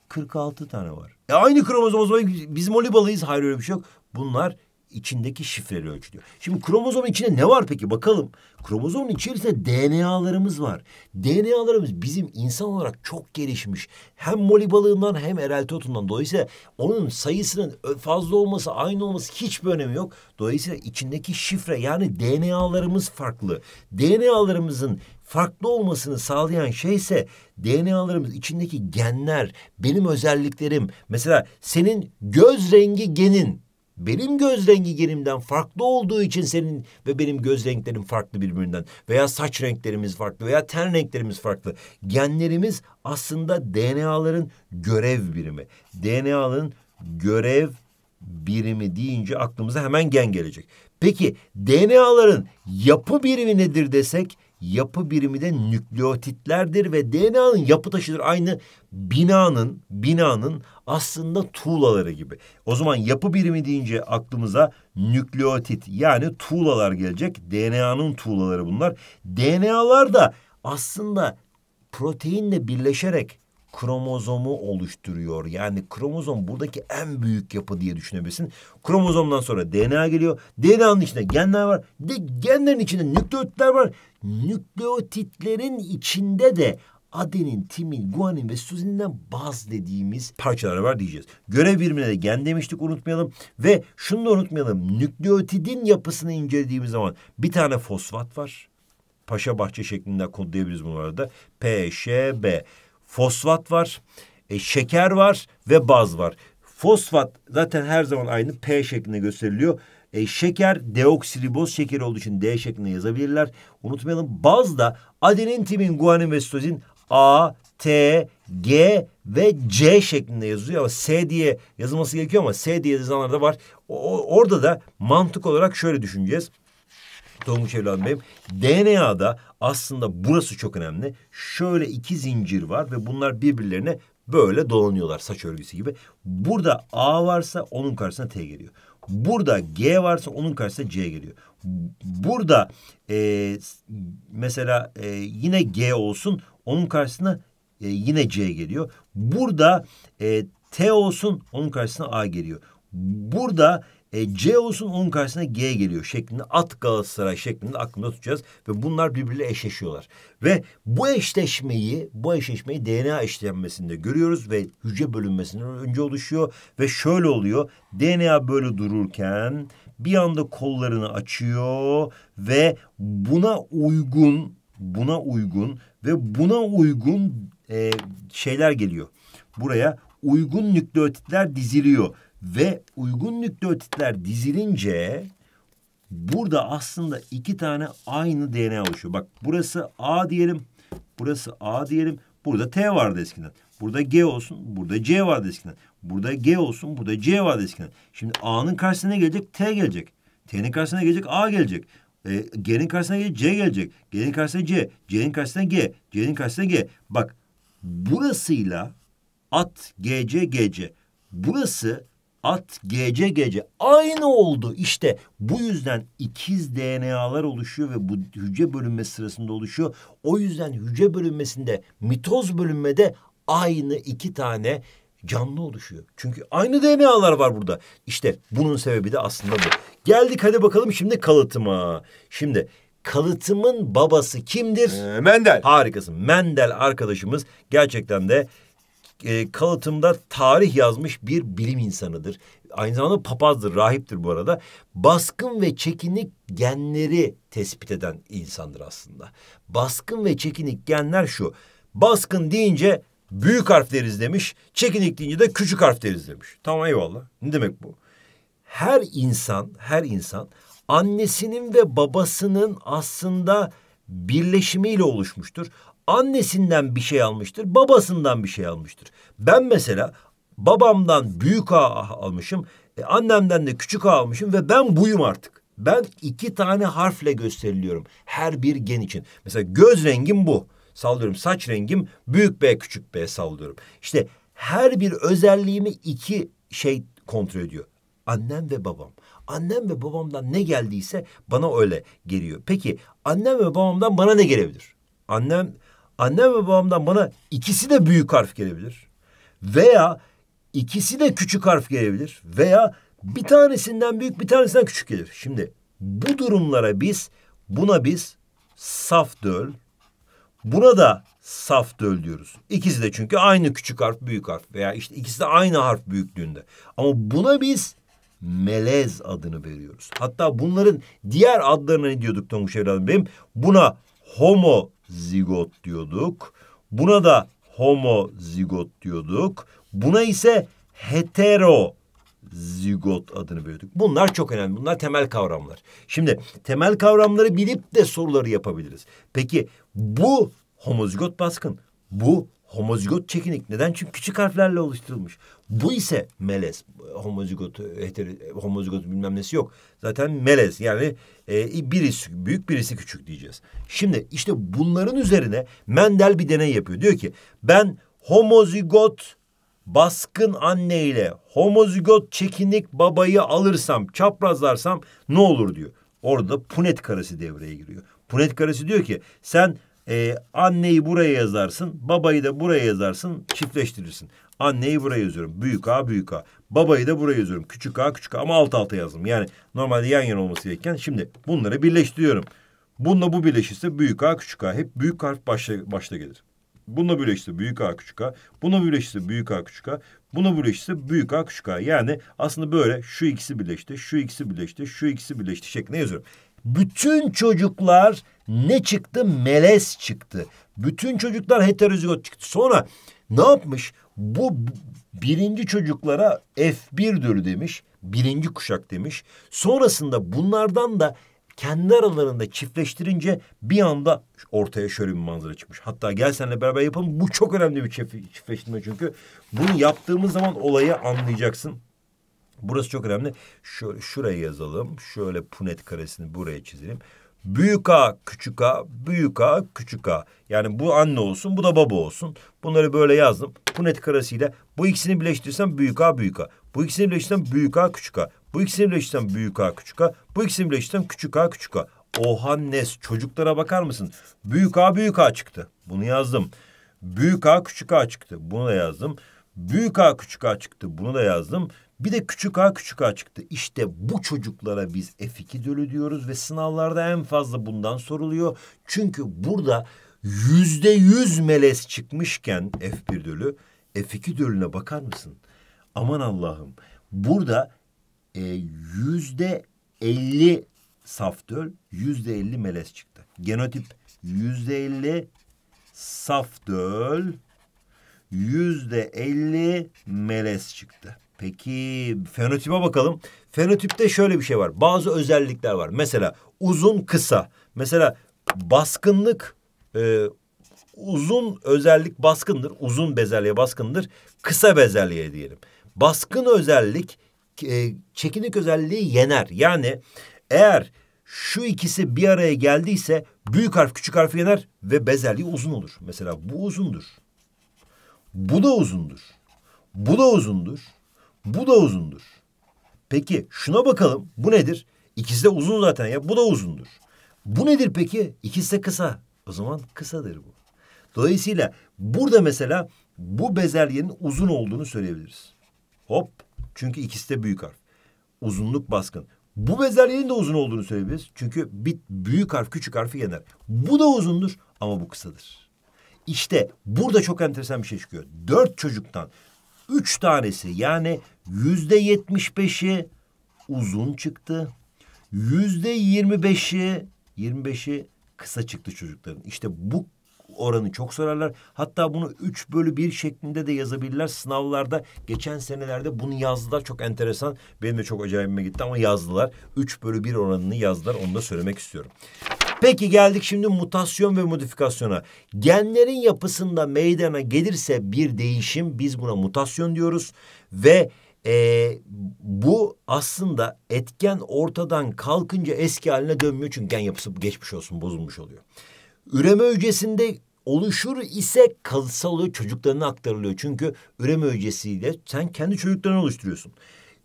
46 tane var. E aynı kromozomuz var. Biz moli balığıyız. Hayır öyle bir şey yok. Bunlar içindeki şifreli ölçülüyor. Şimdi kromozomun içinde ne var peki bakalım. Kromozomun içerisinde DNA'larımız var. DNA'larımız bizim insan olarak çok gelişmiş. Hem moli balığından hem erelti Dolayısıyla onun sayısının fazla olması aynı olması hiçbir önemi yok. Dolayısıyla içindeki şifre yani DNA'larımız farklı. DNA'larımızın farklı olmasını sağlayan şey ise DNA'larımız içindeki genler, benim özelliklerim. Mesela senin göz rengi genin benim göz rengi gelimden farklı olduğu için senin ve benim göz renklerim farklı birbirinden veya saç renklerimiz farklı veya ten renklerimiz farklı. Genlerimiz aslında DNA'ların görev birimi. DNA'nın görev birimi deyince aklımıza hemen gen gelecek. Peki DNA'ların yapı birimi nedir desek yapı birimi de nükleotitlerdir ve DNA'nın yapı taşıdır. Aynı binanın binanın aslında tuğlaları gibi. O zaman yapı birimi deyince aklımıza nükleotit yani tuğlalar gelecek. DNA'nın tuğlaları bunlar. DNA'lar da aslında proteinle birleşerek kromozomu oluşturuyor. Yani kromozom buradaki en büyük yapı diye düşünebilirsin. Kromozomdan sonra DNA geliyor. DNA'nın içinde genler var. De genlerin içinde nükleotitler var. Nükleotitlerin içinde de adenin, timin, guanin ve süzininden baz dediğimiz parçalar var diyeceğiz. Görev birimine de gen demiştik unutmayalım ve şunu da unutmayalım. Nükleotidin yapısını incelediğimiz zaman bir tane fosfat var. Paşa bahçe şeklinde kodlayabiliriz bunu arada. P, Fosfat var, e, şeker var ve baz var. Fosfat zaten her zaman aynı P şeklinde gösteriliyor. E, şeker deoksiriboz şekeri olduğu için D şeklinde yazabilirler. Unutmayalım baz da adenin, timin, guanin ve sitozin A, T, G ve C şeklinde yazıyor ama S diye yazılması gerekiyor ama S diye yazılanlar da var. O, orada da mantık olarak şöyle düşüneceğiz. Tonguç evladım benim. DNA'da aslında burası çok önemli. Şöyle iki zincir var ve bunlar birbirlerine böyle dolanıyorlar saç örgüsü gibi. Burada A varsa onun karşısına T geliyor. Burada G varsa onun karşısına C geliyor. Burada e, mesela e, yine G olsun onun karşısına e, yine C geliyor. Burada e, T olsun onun karşısına A geliyor. Burada e, C olsun onun karşısına G geliyor şeklinde at Galatasaray şeklinde aklında tutacağız ve bunlar birbiriyle eşleşiyorlar. Ve bu eşleşmeyi bu eşleşmeyi DNA eşlenmesinde görüyoruz ve hücre bölünmesinden önce oluşuyor ve şöyle oluyor. DNA böyle dururken bir anda kollarını açıyor ve buna uygun buna uygun ve buna uygun e, şeyler geliyor. Buraya uygun nükleotitler diziliyor ve uygun nükleotitler dizilince burada aslında iki tane aynı DNA oluşuyor. Bak burası A diyelim, burası A diyelim. Burada T vardı eskiden. Burada G olsun, burada C vardı eskiden. Burada G olsun, burada C vardı eskiden. Şimdi A'nın karşısına gelecek T gelecek. T'nin karşısına gelecek A gelecek. E, G'nin karşısına gelecek C gelecek. G'nin karşısına C. C'nin karşısına G. C'nin karşısına G. Bak burasıyla at GC GC. Burası at GC GC. Aynı oldu. işte. bu yüzden ikiz DNA'lar oluşuyor ve bu hücre bölünmesi sırasında oluşuyor. O yüzden hücre bölünmesinde mitoz bölünmede aynı iki tane canlı oluşuyor. Çünkü aynı DNA'lar var burada. İşte bunun sebebi de aslında bu. Geldik hadi bakalım şimdi kalıtıma. Şimdi kalıtımın babası kimdir? Ee, Mendel. Harikasın. Mendel arkadaşımız gerçekten de e, kalıtımda tarih yazmış bir bilim insanıdır. Aynı zamanda papazdır, rahiptir bu arada. Baskın ve çekinik genleri tespit eden insandır aslında. Baskın ve çekinik genler şu. Baskın deyince büyük harf deriz demiş. Çekinik deyince de küçük harf deriz demiş. Tamam eyvallah. Ne demek bu? Her insan, her insan annesinin ve babasının aslında birleşimiyle oluşmuştur. Annesinden bir şey almıştır, babasından bir şey almıştır. Ben mesela babamdan büyük A almışım, e, annemden de küçük A almışım ve ben buyum artık. Ben iki tane harfle gösteriliyorum her bir gen için. Mesela göz rengim bu sallıyorum saç rengim büyük B küçük B sallıyorum. İşte her bir özelliğimi iki şey kontrol ediyor. Annem ve babam. Annem ve babamdan ne geldiyse bana öyle geliyor. Peki annem ve babamdan bana ne gelebilir? Annem annem ve babamdan bana ikisi de büyük harf gelebilir. Veya ikisi de küçük harf gelebilir veya bir tanesinden büyük bir tanesinden küçük gelir. Şimdi bu durumlara biz buna biz saf döl Buna da saf döl diyoruz. İkisi de çünkü aynı küçük harf büyük harf veya işte ikisi de aynı harf büyüklüğünde. Ama buna biz melez adını veriyoruz. Hatta bunların diğer adlarına ne diyorduk Tonguç evladım benim? Buna homozigot diyorduk. Buna da homozigot diyorduk. Buna ise hetero zigot adını veriyorduk. Bunlar çok önemli. Bunlar temel kavramlar. Şimdi temel kavramları bilip de soruları yapabiliriz. Peki bu homozigot baskın. Bu homozigot çekinik. Neden? Çünkü küçük harflerle oluşturulmuş. Bu ise melez. Homozigot, heteri, homozigot bilmem nesi yok. Zaten melez. Yani e, birisi büyük birisi küçük diyeceğiz. Şimdi işte bunların üzerine Mendel bir deney yapıyor. Diyor ki ben homozigot baskın anne ile homozigot çekinik babayı alırsam, çaprazlarsam ne olur diyor. Orada punet karısı devreye giriyor. Punet karısı diyor ki sen e, anneyi buraya yazarsın, babayı da buraya yazarsın, çiftleştirirsin. Anneyi buraya yazıyorum. Büyük A, büyük A. Babayı da buraya yazıyorum. Küçük A, küçük A ama alt alta yazdım. Yani normalde yan yana olması gereken şimdi bunları birleştiriyorum. Bununla bu birleşirse büyük A, küçük A hep büyük harf başta, başta gelir. Bununla birleşti büyük A küçük A. buna birleşti büyük A küçük A. Buna birleşti büyük A küçük A. Yani aslında böyle şu ikisi birleşti, şu ikisi birleşti, şu ikisi birleşti şeklinde yazıyorum. Bütün çocuklar ne çıktı? Melez çıktı. Bütün çocuklar heterozigot çıktı. Sonra ne yapmış? Bu birinci çocuklara F1'dür demiş. Birinci kuşak demiş. Sonrasında bunlardan da kendi aralarında çiftleştirince bir anda ortaya şöyle bir manzara çıkmış. Hatta gel senle beraber yapalım. Bu çok önemli bir çiftleştirme çünkü. Bunu yaptığımız zaman olayı anlayacaksın. Burası çok önemli. Şöyle, şuraya yazalım. Şöyle punet karesini buraya çizelim. Büyük A, küçük A, büyük A, küçük A. Yani bu anne olsun, bu da baba olsun. Bunları böyle yazdım. Punet karesiyle bu ikisini birleştirirsem büyük A, büyük A. Bu ikisini birleştirirsem büyük A, küçük A. Bu ikisini birleştirsem büyük A küçük A. Bu ikisini birleştirsem küçük A küçük A. Ohannes çocuklara bakar mısın? Büyük A büyük A çıktı. Bunu yazdım. Büyük A küçük A çıktı. Bunu da yazdım. Büyük A küçük A çıktı. Bunu da yazdım. Bir de küçük A küçük A çıktı. İşte bu çocuklara biz F2 dölü diyoruz ve sınavlarda en fazla bundan soruluyor. Çünkü burada yüzde yüz melez çıkmışken F1 dölü F2 dölüne bakar mısın? Aman Allah'ım burada e, yüzde elli saftöl, yüzde elli melez çıktı. Genotip yüzde elli saftöl, yüzde elli melez çıktı. Peki fenotipe bakalım. Fenotipte şöyle bir şey var. Bazı özellikler var. Mesela uzun kısa. Mesela baskınlık e, uzun özellik baskındır. Uzun bezelye baskındır. Kısa bezelye diyelim. Baskın özellik e, çekinik özelliği yener. Yani eğer şu ikisi bir araya geldiyse büyük harf küçük harfi yener ve bezelye uzun olur. Mesela bu uzundur. Bu da uzundur. Bu da uzundur. Bu da uzundur. Peki şuna bakalım. Bu nedir? İkisi de uzun zaten ya. Bu da uzundur. Bu nedir peki? İkisi de kısa. O zaman kısadır bu. Dolayısıyla burada mesela bu bezelyenin uzun olduğunu söyleyebiliriz. Hop çünkü ikisi de büyük harf. Uzunluk baskın. Bu bezelyenin de uzun olduğunu söyleyebiliriz. Çünkü bit büyük harf küçük harfi yener. Bu da uzundur ama bu kısadır. İşte burada çok enteresan bir şey çıkıyor. Dört çocuktan üç tanesi yani yüzde yetmiş beşi uzun çıktı. Yüzde yirmi beşi, yirmi beşi kısa çıktı çocukların. İşte bu oranı çok sorarlar. Hatta bunu üç bölü bir şeklinde de yazabilirler. Sınavlarda geçen senelerde bunu yazdılar. Çok enteresan. Benim de çok acayipime gitti ama yazdılar. Üç bölü bir oranını yazdılar. Onu da söylemek istiyorum. Peki geldik şimdi mutasyon ve modifikasyona. Genlerin yapısında meydana gelirse bir değişim biz buna mutasyon diyoruz ve e, bu aslında etken ortadan kalkınca eski haline dönmüyor çünkü gen yapısı geçmiş olsun bozulmuş oluyor. Üreme hücresinde oluşur ise kalıtsal oluyor çocuklarına aktarılıyor. Çünkü üreme hücresiyle sen kendi çocuklarını oluşturuyorsun.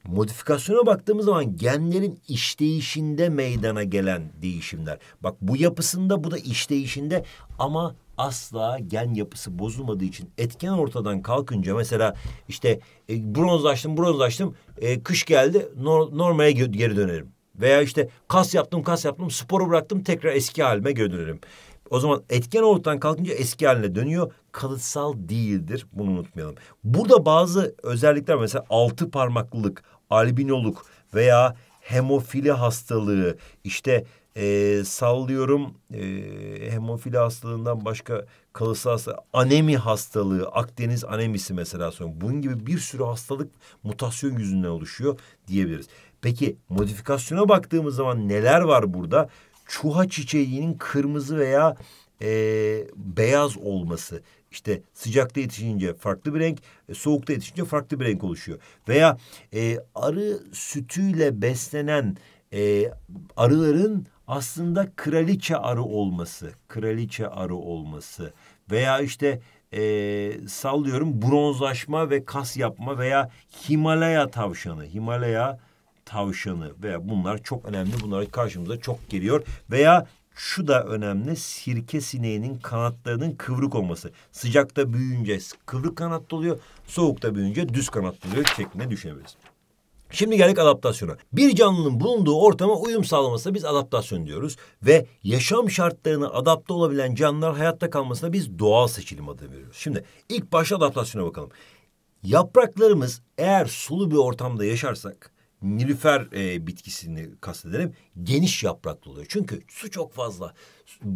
Modifikasyona baktığımız zaman genlerin işleyişinde meydana gelen değişimler. Bak bu yapısında bu da işleyişinde ama asla gen yapısı bozulmadığı için etken ortadan kalkınca mesela işte e, bronzlaştım bronzlaştım e, kış geldi nor normale geri dönerim. Veya işte kas yaptım kas yaptım sporu bıraktım tekrar eski halime geri dönerim. O zaman etken ortadan kalkınca eski haline dönüyor. Kalıtsal değildir. Bunu unutmayalım. Burada bazı özellikler mesela altı parmaklılık, albinoluk veya hemofili hastalığı işte e, sallıyorum e, hemofili hastalığından başka kalıtsal hastalığı, anemi hastalığı, Akdeniz anemisi mesela son. Bunun gibi bir sürü hastalık mutasyon yüzünden oluşuyor diyebiliriz. Peki modifikasyona baktığımız zaman neler var burada? çuha çiçeğinin kırmızı veya e, beyaz olması. İşte sıcakta yetişince farklı bir renk, e, soğukta yetişince farklı bir renk oluşuyor. Veya e, arı sütüyle beslenen e, arıların aslında kraliçe arı olması, kraliçe arı olması veya işte e, sallıyorum bronzlaşma ve kas yapma veya Himalaya tavşanı, Himalaya tavşanı veya bunlar çok önemli. Bunlar karşımıza çok geliyor. Veya şu da önemli sirke sineğinin kanatlarının kıvrık olması. Sıcakta büyüyünce kıvrık kanatlı oluyor, soğukta büyüyünce düz kanatlı oluyor şeklinde düşünebiliriz. Şimdi geldik adaptasyona. Bir canlının bulunduğu ortama uyum sağlamasına biz adaptasyon diyoruz. Ve yaşam şartlarına adapte olabilen canlılar hayatta kalmasına biz doğal seçilim adını veriyoruz. Şimdi ilk başta adaptasyona bakalım. Yapraklarımız eğer sulu bir ortamda yaşarsak Nilüfer e, bitkisini kastederim geniş yapraklı oluyor. Çünkü su çok fazla.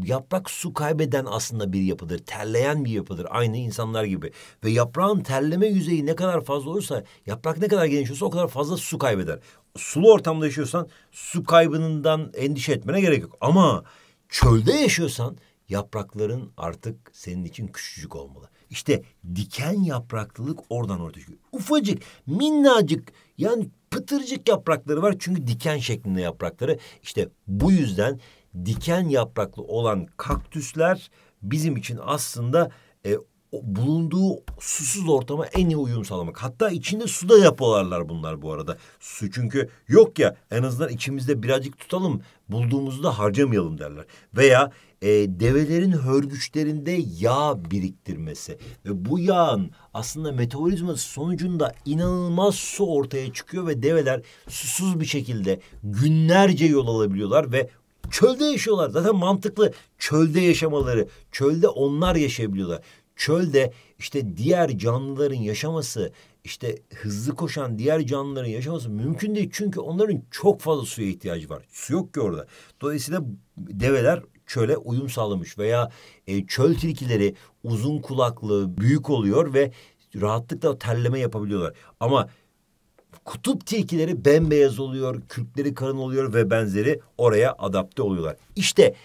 Yaprak su kaybeden aslında bir yapıdır. Terleyen bir yapıdır. Aynı insanlar gibi. Ve yaprağın terleme yüzeyi ne kadar fazla olursa yaprak ne kadar geniş olursa o kadar fazla su kaybeder. Sulu ortamda yaşıyorsan su kaybından endişe etmene gerek yok. Ama çölde yaşıyorsan yaprakların artık senin için küçücük olmalı. İşte diken yapraklılık oradan ortaya çıkıyor. Ufacık, minnacık yani pıtırcık yaprakları var çünkü diken şeklinde yaprakları. İşte bu yüzden diken yapraklı olan kaktüsler bizim için aslında e, bulunduğu susuz ortama en iyi uyum sağlamak. Hatta içinde su da yaparlar bunlar bu arada. Su çünkü yok ya en azından içimizde birazcık tutalım bulduğumuzda harcamayalım derler. Veya e, develerin hörgüçlerinde yağ biriktirmesi ve bu yağın aslında metabolizması sonucunda inanılmaz su ortaya çıkıyor ve develer susuz bir şekilde günlerce yol alabiliyorlar ve çölde yaşıyorlar. Zaten mantıklı çölde yaşamaları, çölde onlar yaşayabiliyorlar. Çölde işte diğer canlıların yaşaması, işte hızlı koşan diğer canlıların yaşaması mümkün değil. Çünkü onların çok fazla suya ihtiyacı var. Su yok ki orada. Dolayısıyla develer çöle uyum sağlamış veya e, çöl tilkileri uzun kulaklı, büyük oluyor ve rahatlıkla terleme yapabiliyorlar. Ama kutup tilkileri bembeyaz oluyor, kürkleri karın oluyor ve benzeri oraya adapte oluyorlar. İşte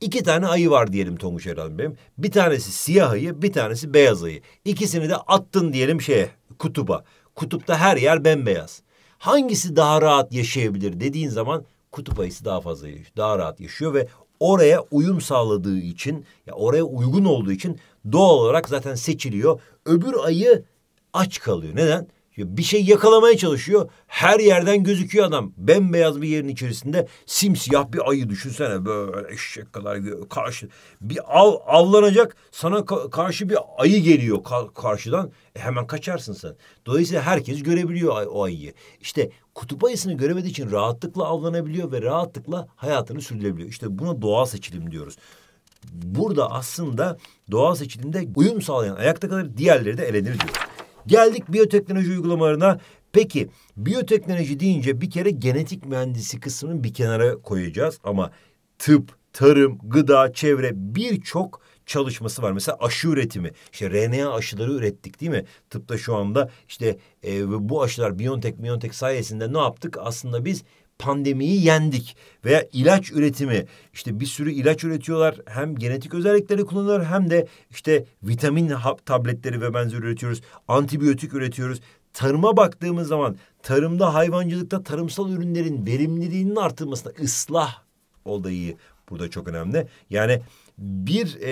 iki tane ayı var diyelim Tonguç Erhan benim. Bir tanesi siyah ayı, bir tanesi beyaz ayı. İkisini de attın diyelim şeye, kutuba. Kutupta her yer bembeyaz. Hangisi daha rahat yaşayabilir dediğin zaman kutup ayısı daha fazla yaşıyor, daha rahat yaşıyor ve oraya uyum sağladığı için, ya oraya uygun olduğu için doğal olarak zaten seçiliyor. Öbür ayı aç kalıyor. Neden? Bir şey yakalamaya çalışıyor. Her yerden gözüküyor adam. Bembeyaz bir yerin içerisinde simsiyah bir ayı düşünsene böyle eşek kadar karşı bir av avlanacak sana ka karşı bir ayı geliyor ka karşıdan. E hemen kaçarsın sen. Dolayısıyla herkes görebiliyor o ayıyı. İşte kutup ayısını göremediği için rahatlıkla avlanabiliyor ve rahatlıkla hayatını sürdürebiliyor. İşte buna doğal seçilim diyoruz burada aslında doğal seçilimde uyum sağlayan ayakta kalır diğerleri de elenir diyor. Geldik biyoteknoloji uygulamalarına. Peki biyoteknoloji deyince bir kere genetik mühendisi kısmını bir kenara koyacağız ama tıp, tarım, gıda, çevre birçok çalışması var. Mesela aşı üretimi. İşte RNA aşıları ürettik değil mi? Tıpta şu anda işte e, bu aşılar Biontech, Biontech sayesinde ne yaptık? Aslında biz pandemiyi yendik veya ilaç üretimi işte bir sürü ilaç üretiyorlar hem genetik özellikleri kullanıyorlar hem de işte vitamin hap tabletleri ve benzeri üretiyoruz antibiyotik üretiyoruz tarıma baktığımız zaman tarımda hayvancılıkta tarımsal ürünlerin verimliliğinin artırmasına ıslah olayı burada çok önemli yani bir e,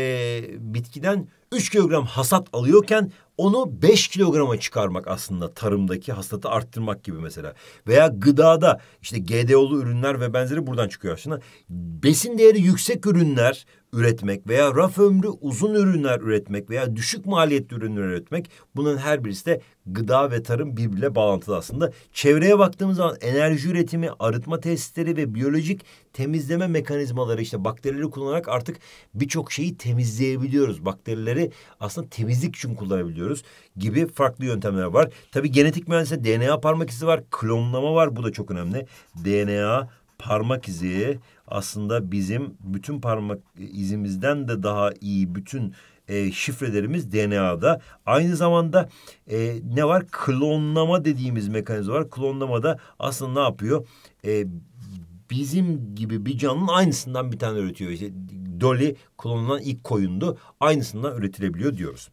bitkiden 3 kilogram hasat alıyorken onu 5 kilograma çıkarmak aslında tarımdaki hasılatı arttırmak gibi mesela. Veya gıdada işte GDO'lu ürünler ve benzeri buradan çıkıyor aslında. Besin değeri yüksek ürünler üretmek veya raf ömrü uzun ürünler üretmek veya düşük maliyetli ürünler üretmek bunun her birisi de gıda ve tarım birbirle bağlantılı aslında. Çevreye baktığımız zaman enerji üretimi, arıtma tesisleri ve biyolojik temizleme mekanizmaları işte bakterileri kullanarak artık birçok şeyi temizleyebiliyoruz. Bakterileri aslında temizlik için kullanabiliyoruz gibi farklı yöntemler var. Tabi genetik mühendisliğinde DNA parmak izi var, klonlama var bu da çok önemli. DNA parmak izi aslında bizim bütün parmak izimizden de daha iyi bütün e, şifrelerimiz DNA'da. Aynı zamanda e, ne var? Klonlama dediğimiz mekanizma var. Klonlama da aslında ne yapıyor? E, bizim gibi bir canlının aynısından bir tane üretiyor. İşte Dolly klonlanan ilk koyundu. Aynısından üretilebiliyor diyoruz.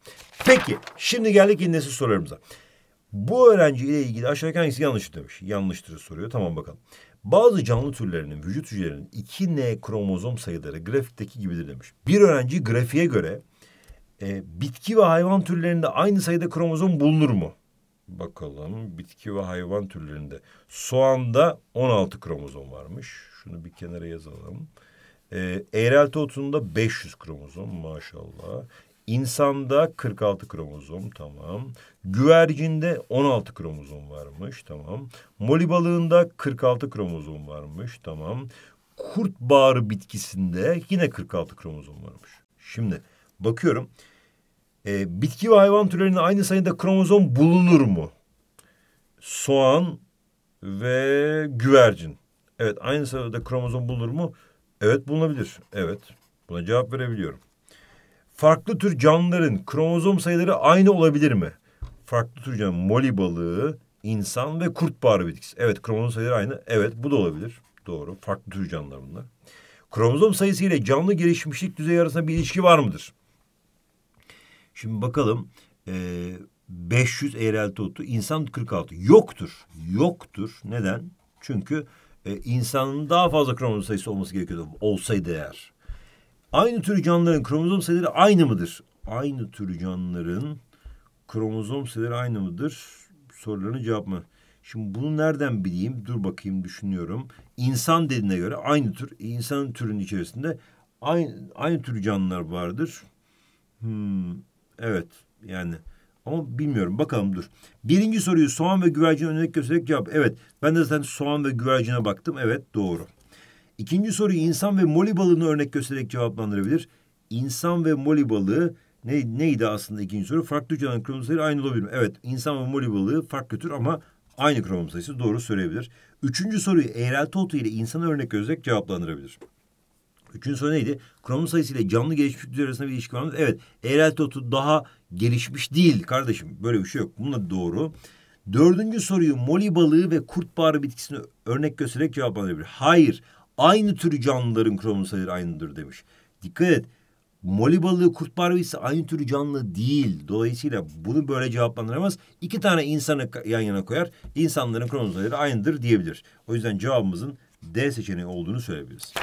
Peki şimdi geldik yeni nesil sorularımıza. Bu öğrenci ile ilgili aşağıdaki hangisi yanlış demiş. Yanlıştır soruyor. Tamam bakalım. Bazı canlı türlerinin vücut hücrelerinin 2N kromozom sayıları grafikteki gibidir demiş. Bir öğrenci grafiğe göre e, bitki ve hayvan türlerinde aynı sayıda kromozom bulunur mu? Bakalım bitki ve hayvan türlerinde. Soğanda 16 kromozom varmış. Şunu bir kenara yazalım. E, eğrelti otununda 500 kromozom maşallah. İnsanda 46 kromozom tamam. Güvercinde 16 kromozom varmış tamam. Moli balığında 46 kromozom varmış tamam. Kurt bağrı bitkisinde yine 46 kromozom varmış. Şimdi bakıyorum. E, bitki ve hayvan türlerinde aynı sayıda kromozom bulunur mu? Soğan ve güvercin. Evet aynı sayıda kromozom bulunur mu? Evet bulunabilir. Evet buna cevap verebiliyorum farklı tür canlıların kromozom sayıları aynı olabilir mi? Farklı tür canlı moli balığı, insan ve kurt bağrı bitkisi. Evet kromozom sayıları aynı. Evet bu da olabilir. Doğru. Farklı tür canlılar bunlar. Kromozom sayısı ile canlı gelişmişlik düzeyi arasında bir ilişki var mıdır? Şimdi bakalım. Ee, 500 eğrelti otu, insan 46. Yoktur. Yoktur. Neden? Çünkü e, insanın daha fazla kromozom sayısı olması gerekiyordu. Olsaydı eğer. Aynı tür canlıların kromozom sayıları aynı mıdır? Aynı tür canlıların kromozom sayıları aynı mıdır? Sorularını cevap mı? Şimdi bunu nereden bileyim? Dur bakayım düşünüyorum. İnsan dediğine göre aynı tür. insan türünün içerisinde aynı, aynı tür canlılar vardır. Hmm, evet yani ama bilmiyorum bakalım dur. Birinci soruyu soğan ve güvercin örnek göstererek cevap. Evet ben de zaten soğan ve güvercine baktım. Evet doğru. İkinci soruyu insan ve moli balığını örnek göstererek cevaplandırabilir. İnsan ve moli balığı ne, neydi aslında ikinci soru? Farklı canlı kromozom sayısı aynı olabilir mi? Evet insan ve moli balığı farklı tür ama aynı kromozom sayısı doğru söyleyebilir. Üçüncü soruyu eğrelti otu ile insan örnek göstererek cevaplandırabilir. Üçüncü soru neydi? Kromozom sayısı ile canlı gelişmiş türleri arasında bir ilişki var mı? Evet eğrelti otu daha gelişmiş değil kardeşim. Böyle bir şey yok. Bununla doğru. Dördüncü soruyu moli balığı ve kurt bağrı bitkisini örnek göstererek cevaplandırabilir. Hayır. Aynı tür canlıların kromosomları aynıdır demiş. Dikkat et. Moli balığı kurt barbisi aynı tür canlı değil. Dolayısıyla bunu böyle cevaplandıramaz. İki tane insanı yan yana koyar. İnsanların kromozomları aynıdır diyebilir. O yüzden cevabımızın D seçeneği olduğunu söyleyebiliriz.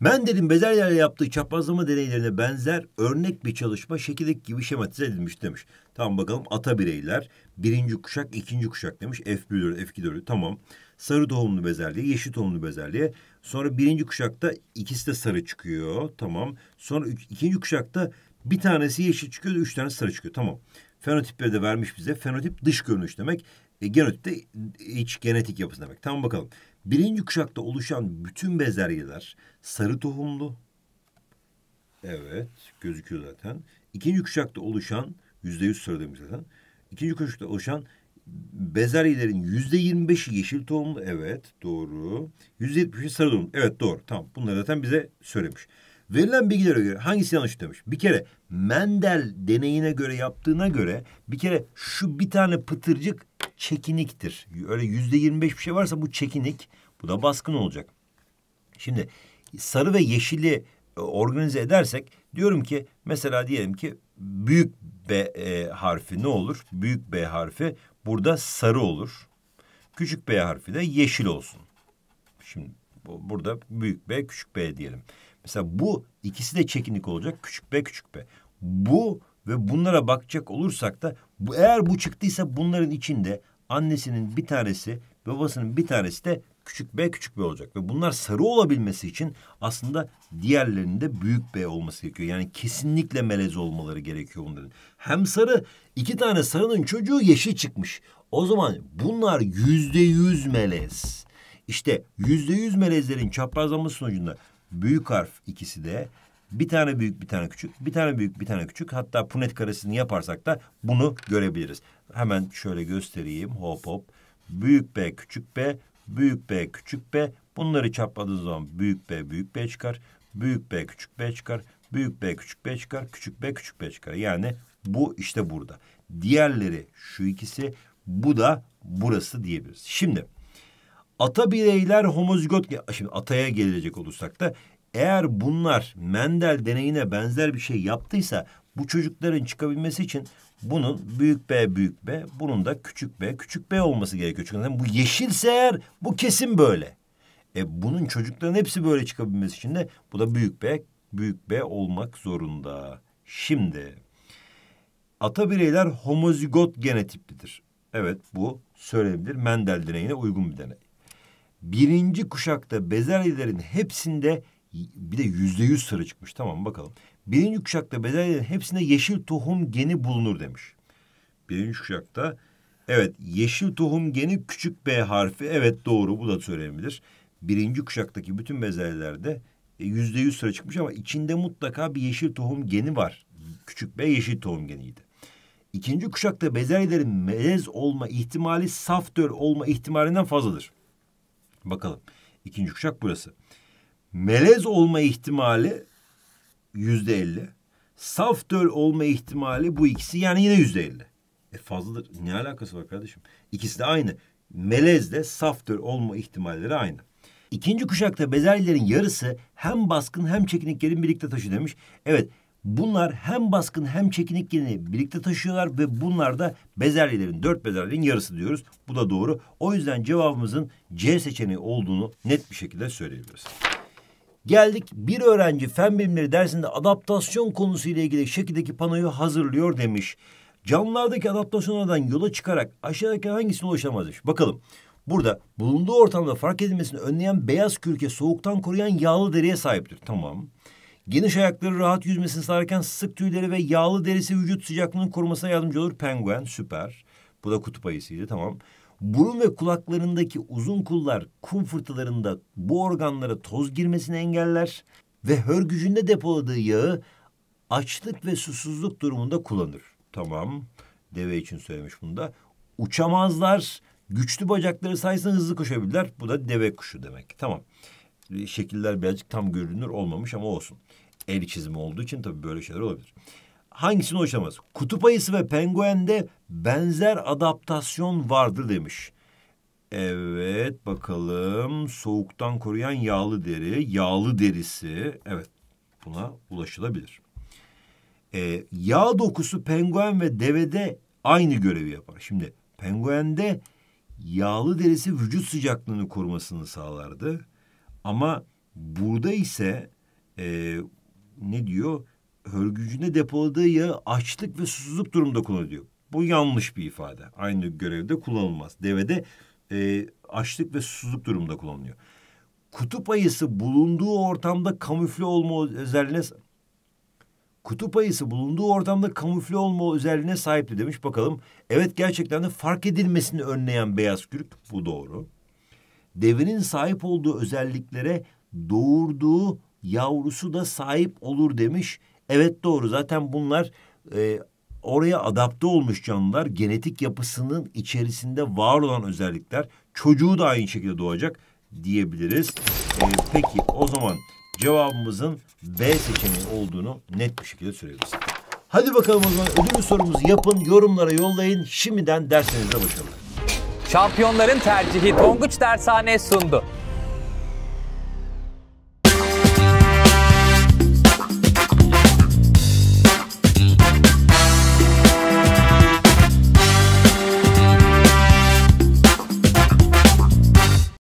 Mendel'in bezelyelerle yaptığı çaprazlama deneylerine benzer örnek bir çalışma şekildeki gibi şematize edilmiş demiş. Tamam bakalım ata bireyler birinci kuşak ikinci kuşak demiş F1 4 F2 4 tamam. Sarı tohumlu bezelye yeşil tohumlu bezelye Sonra birinci kuşakta ikisi de sarı çıkıyor. Tamam. Sonra ikinci kuşakta bir tanesi yeşil çıkıyor, üç tane sarı çıkıyor. Tamam. Fenotipleri de vermiş bize. Fenotip dış görünüş demek. E, genotip de iç genetik yapısı demek. Tamam bakalım. Birinci kuşakta oluşan bütün bezeryeler sarı tohumlu. Evet gözüküyor zaten. İkinci kuşakta oluşan yüzde yüz sarı demiş zaten. İkinci kuşakta oluşan Bezelyelerin yüzde yirmi beşi yeşil tohumlu. Evet doğru. Yüzde yetmişi sarı tohumlu. Evet doğru. Tamam. Bunları zaten bize söylemiş. Verilen bilgilere göre hangisi yanlış demiş? Bir kere Mendel deneyine göre yaptığına göre bir kere şu bir tane pıtırcık çekiniktir. Öyle yüzde yirmi beş bir şey varsa bu çekinik. Bu da baskın olacak. Şimdi sarı ve yeşili e, organize edersek diyorum ki mesela diyelim ki büyük B e, harfi ne olur? Büyük B harfi burada sarı olur. Küçük B harfi de yeşil olsun. Şimdi burada büyük B, küçük B diyelim. Mesela bu ikisi de çekinik olacak. Küçük B, küçük B. Bu ve bunlara bakacak olursak da bu, eğer bu çıktıysa bunların içinde annesinin bir tanesi, babasının bir tanesi de küçük b küçük b olacak. Ve bunlar sarı olabilmesi için aslında diğerlerinde büyük b olması gerekiyor. Yani kesinlikle melez olmaları gerekiyor bunların. Hem sarı iki tane sarının çocuğu yeşil çıkmış. O zaman bunlar yüzde yüz melez. İşte yüzde yüz melezlerin çaprazlaması sonucunda büyük harf ikisi de bir tane büyük bir tane küçük bir tane büyük bir tane küçük hatta punet karesini yaparsak da bunu görebiliriz. Hemen şöyle göstereyim hop hop büyük B küçük B Büyük B küçük B. Bunları çarpmadığınız zaman büyük B büyük B çıkar. Büyük B küçük B çıkar. Büyük B küçük B çıkar. Küçük B küçük B çıkar. Yani bu işte burada. Diğerleri şu ikisi bu da burası diyebiliriz. Şimdi ata bireyler homozigot şimdi ataya gelecek olursak da eğer bunlar Mendel deneyine benzer bir şey yaptıysa bu çocukların çıkabilmesi için bunun büyük B büyük B, bunun da küçük B küçük B olması gerekiyor. Çünkü bu yeşilse eğer bu kesin böyle. E bunun çocukların hepsi böyle çıkabilmesi için de bu da büyük B büyük B olmak zorunda. Şimdi ata bireyler homozigot genotiplidir. Evet bu söylenebilir. Mendel deneyine uygun bir deney. Birinci kuşakta bezelyelerin hepsinde bir de yüzde yüz sarı çıkmış tamam bakalım. Birinci kuşakta bezelyelerin hepsinde yeşil tohum geni bulunur demiş. Birinci kuşakta evet yeşil tohum geni küçük B harfi evet doğru bu da söylenebilir. Birinci kuşaktaki bütün bezelyelerde e, yüzde yüz sıra çıkmış ama içinde mutlaka bir yeşil tohum geni var. Küçük B yeşil tohum geniydi. İkinci kuşakta bezelyelerin melez olma ihtimali saf döl olma ihtimalinden fazladır. Bakalım. İkinci kuşak burası melez olma ihtimali yüzde elli. Saf döl olma ihtimali bu ikisi yani yine yüzde elli. E fazladır. Ne alakası var kardeşim? İkisi de aynı. Melezle saf döl olma ihtimalleri aynı. İkinci kuşakta bezelyerin yarısı hem baskın hem çekinik gelin birlikte taşı demiş. Evet bunlar hem baskın hem çekinik gelini birlikte taşıyorlar ve bunlar da bezelyelerin dört bezelyelerin yarısı diyoruz. Bu da doğru. O yüzden cevabımızın C seçeneği olduğunu net bir şekilde söyleyebiliriz. Geldik bir öğrenci fen bilimleri dersinde adaptasyon konusuyla ilgili şekildeki panoyu hazırlıyor demiş. Canlılardaki adaptasyonlardan yola çıkarak aşağıdaki hangisine ulaşamazmış? Bakalım. Burada bulunduğu ortamda fark edilmesini önleyen beyaz kürke soğuktan koruyan yağlı deriye sahiptir. Tamam. Geniş ayakları rahat yüzmesini sağlarken sık tüyleri ve yağlı derisi vücut sıcaklığının korumasına yardımcı olur. Penguen süper. Bu da kutup ayısıydı tamam. Burun ve kulaklarındaki uzun kullar kum fırtılarında bu organlara toz girmesini engeller ve hörgücünde depoladığı yağı açlık ve susuzluk durumunda kullanır. Tamam. Deve için söylemiş bunu da. Uçamazlar. Güçlü bacakları sayesinde hızlı koşabilirler. Bu da deve kuşu demek. Tamam. Şekiller birazcık tam görünür olmamış ama olsun. El çizimi olduğu için tabii böyle şeyler olabilir hangisini hoşlamaz? Kutup ayısı ve penguende benzer adaptasyon vardı demiş. Evet bakalım soğuktan koruyan yağlı deri, yağlı derisi evet buna ulaşılabilir. Ee, yağ dokusu penguen ve devede aynı görevi yapar. Şimdi penguende yağlı derisi vücut sıcaklığını korumasını sağlardı. Ama burada ise e, ne diyor? hörgücünde depoladığı yağı açlık ve susuzluk durumunda kullanılıyor. Bu yanlış bir ifade. Aynı görevde kullanılmaz. Devede e, açlık ve susuzluk durumunda kullanılıyor. Kutup ayısı bulunduğu ortamda kamufle olma özelliğine kutup ayısı bulunduğu ortamda kamufle olma özelliğine sahipti demiş. Bakalım evet gerçekten de fark edilmesini önleyen beyaz kürk bu doğru. Devenin sahip olduğu özelliklere doğurduğu yavrusu da sahip olur demiş. Evet doğru zaten bunlar e, oraya adapte olmuş canlılar genetik yapısının içerisinde var olan özellikler çocuğu da aynı şekilde doğacak diyebiliriz. E, peki o zaman cevabımızın B seçeneği olduğunu net bir şekilde söyleyebiliriz. Hadi bakalım o zaman ödül sorumuzu yapın, yorumlara yollayın. Şimdiden dersinizde başarılar. Şampiyonların tercihi Tonguç Dershane sundu.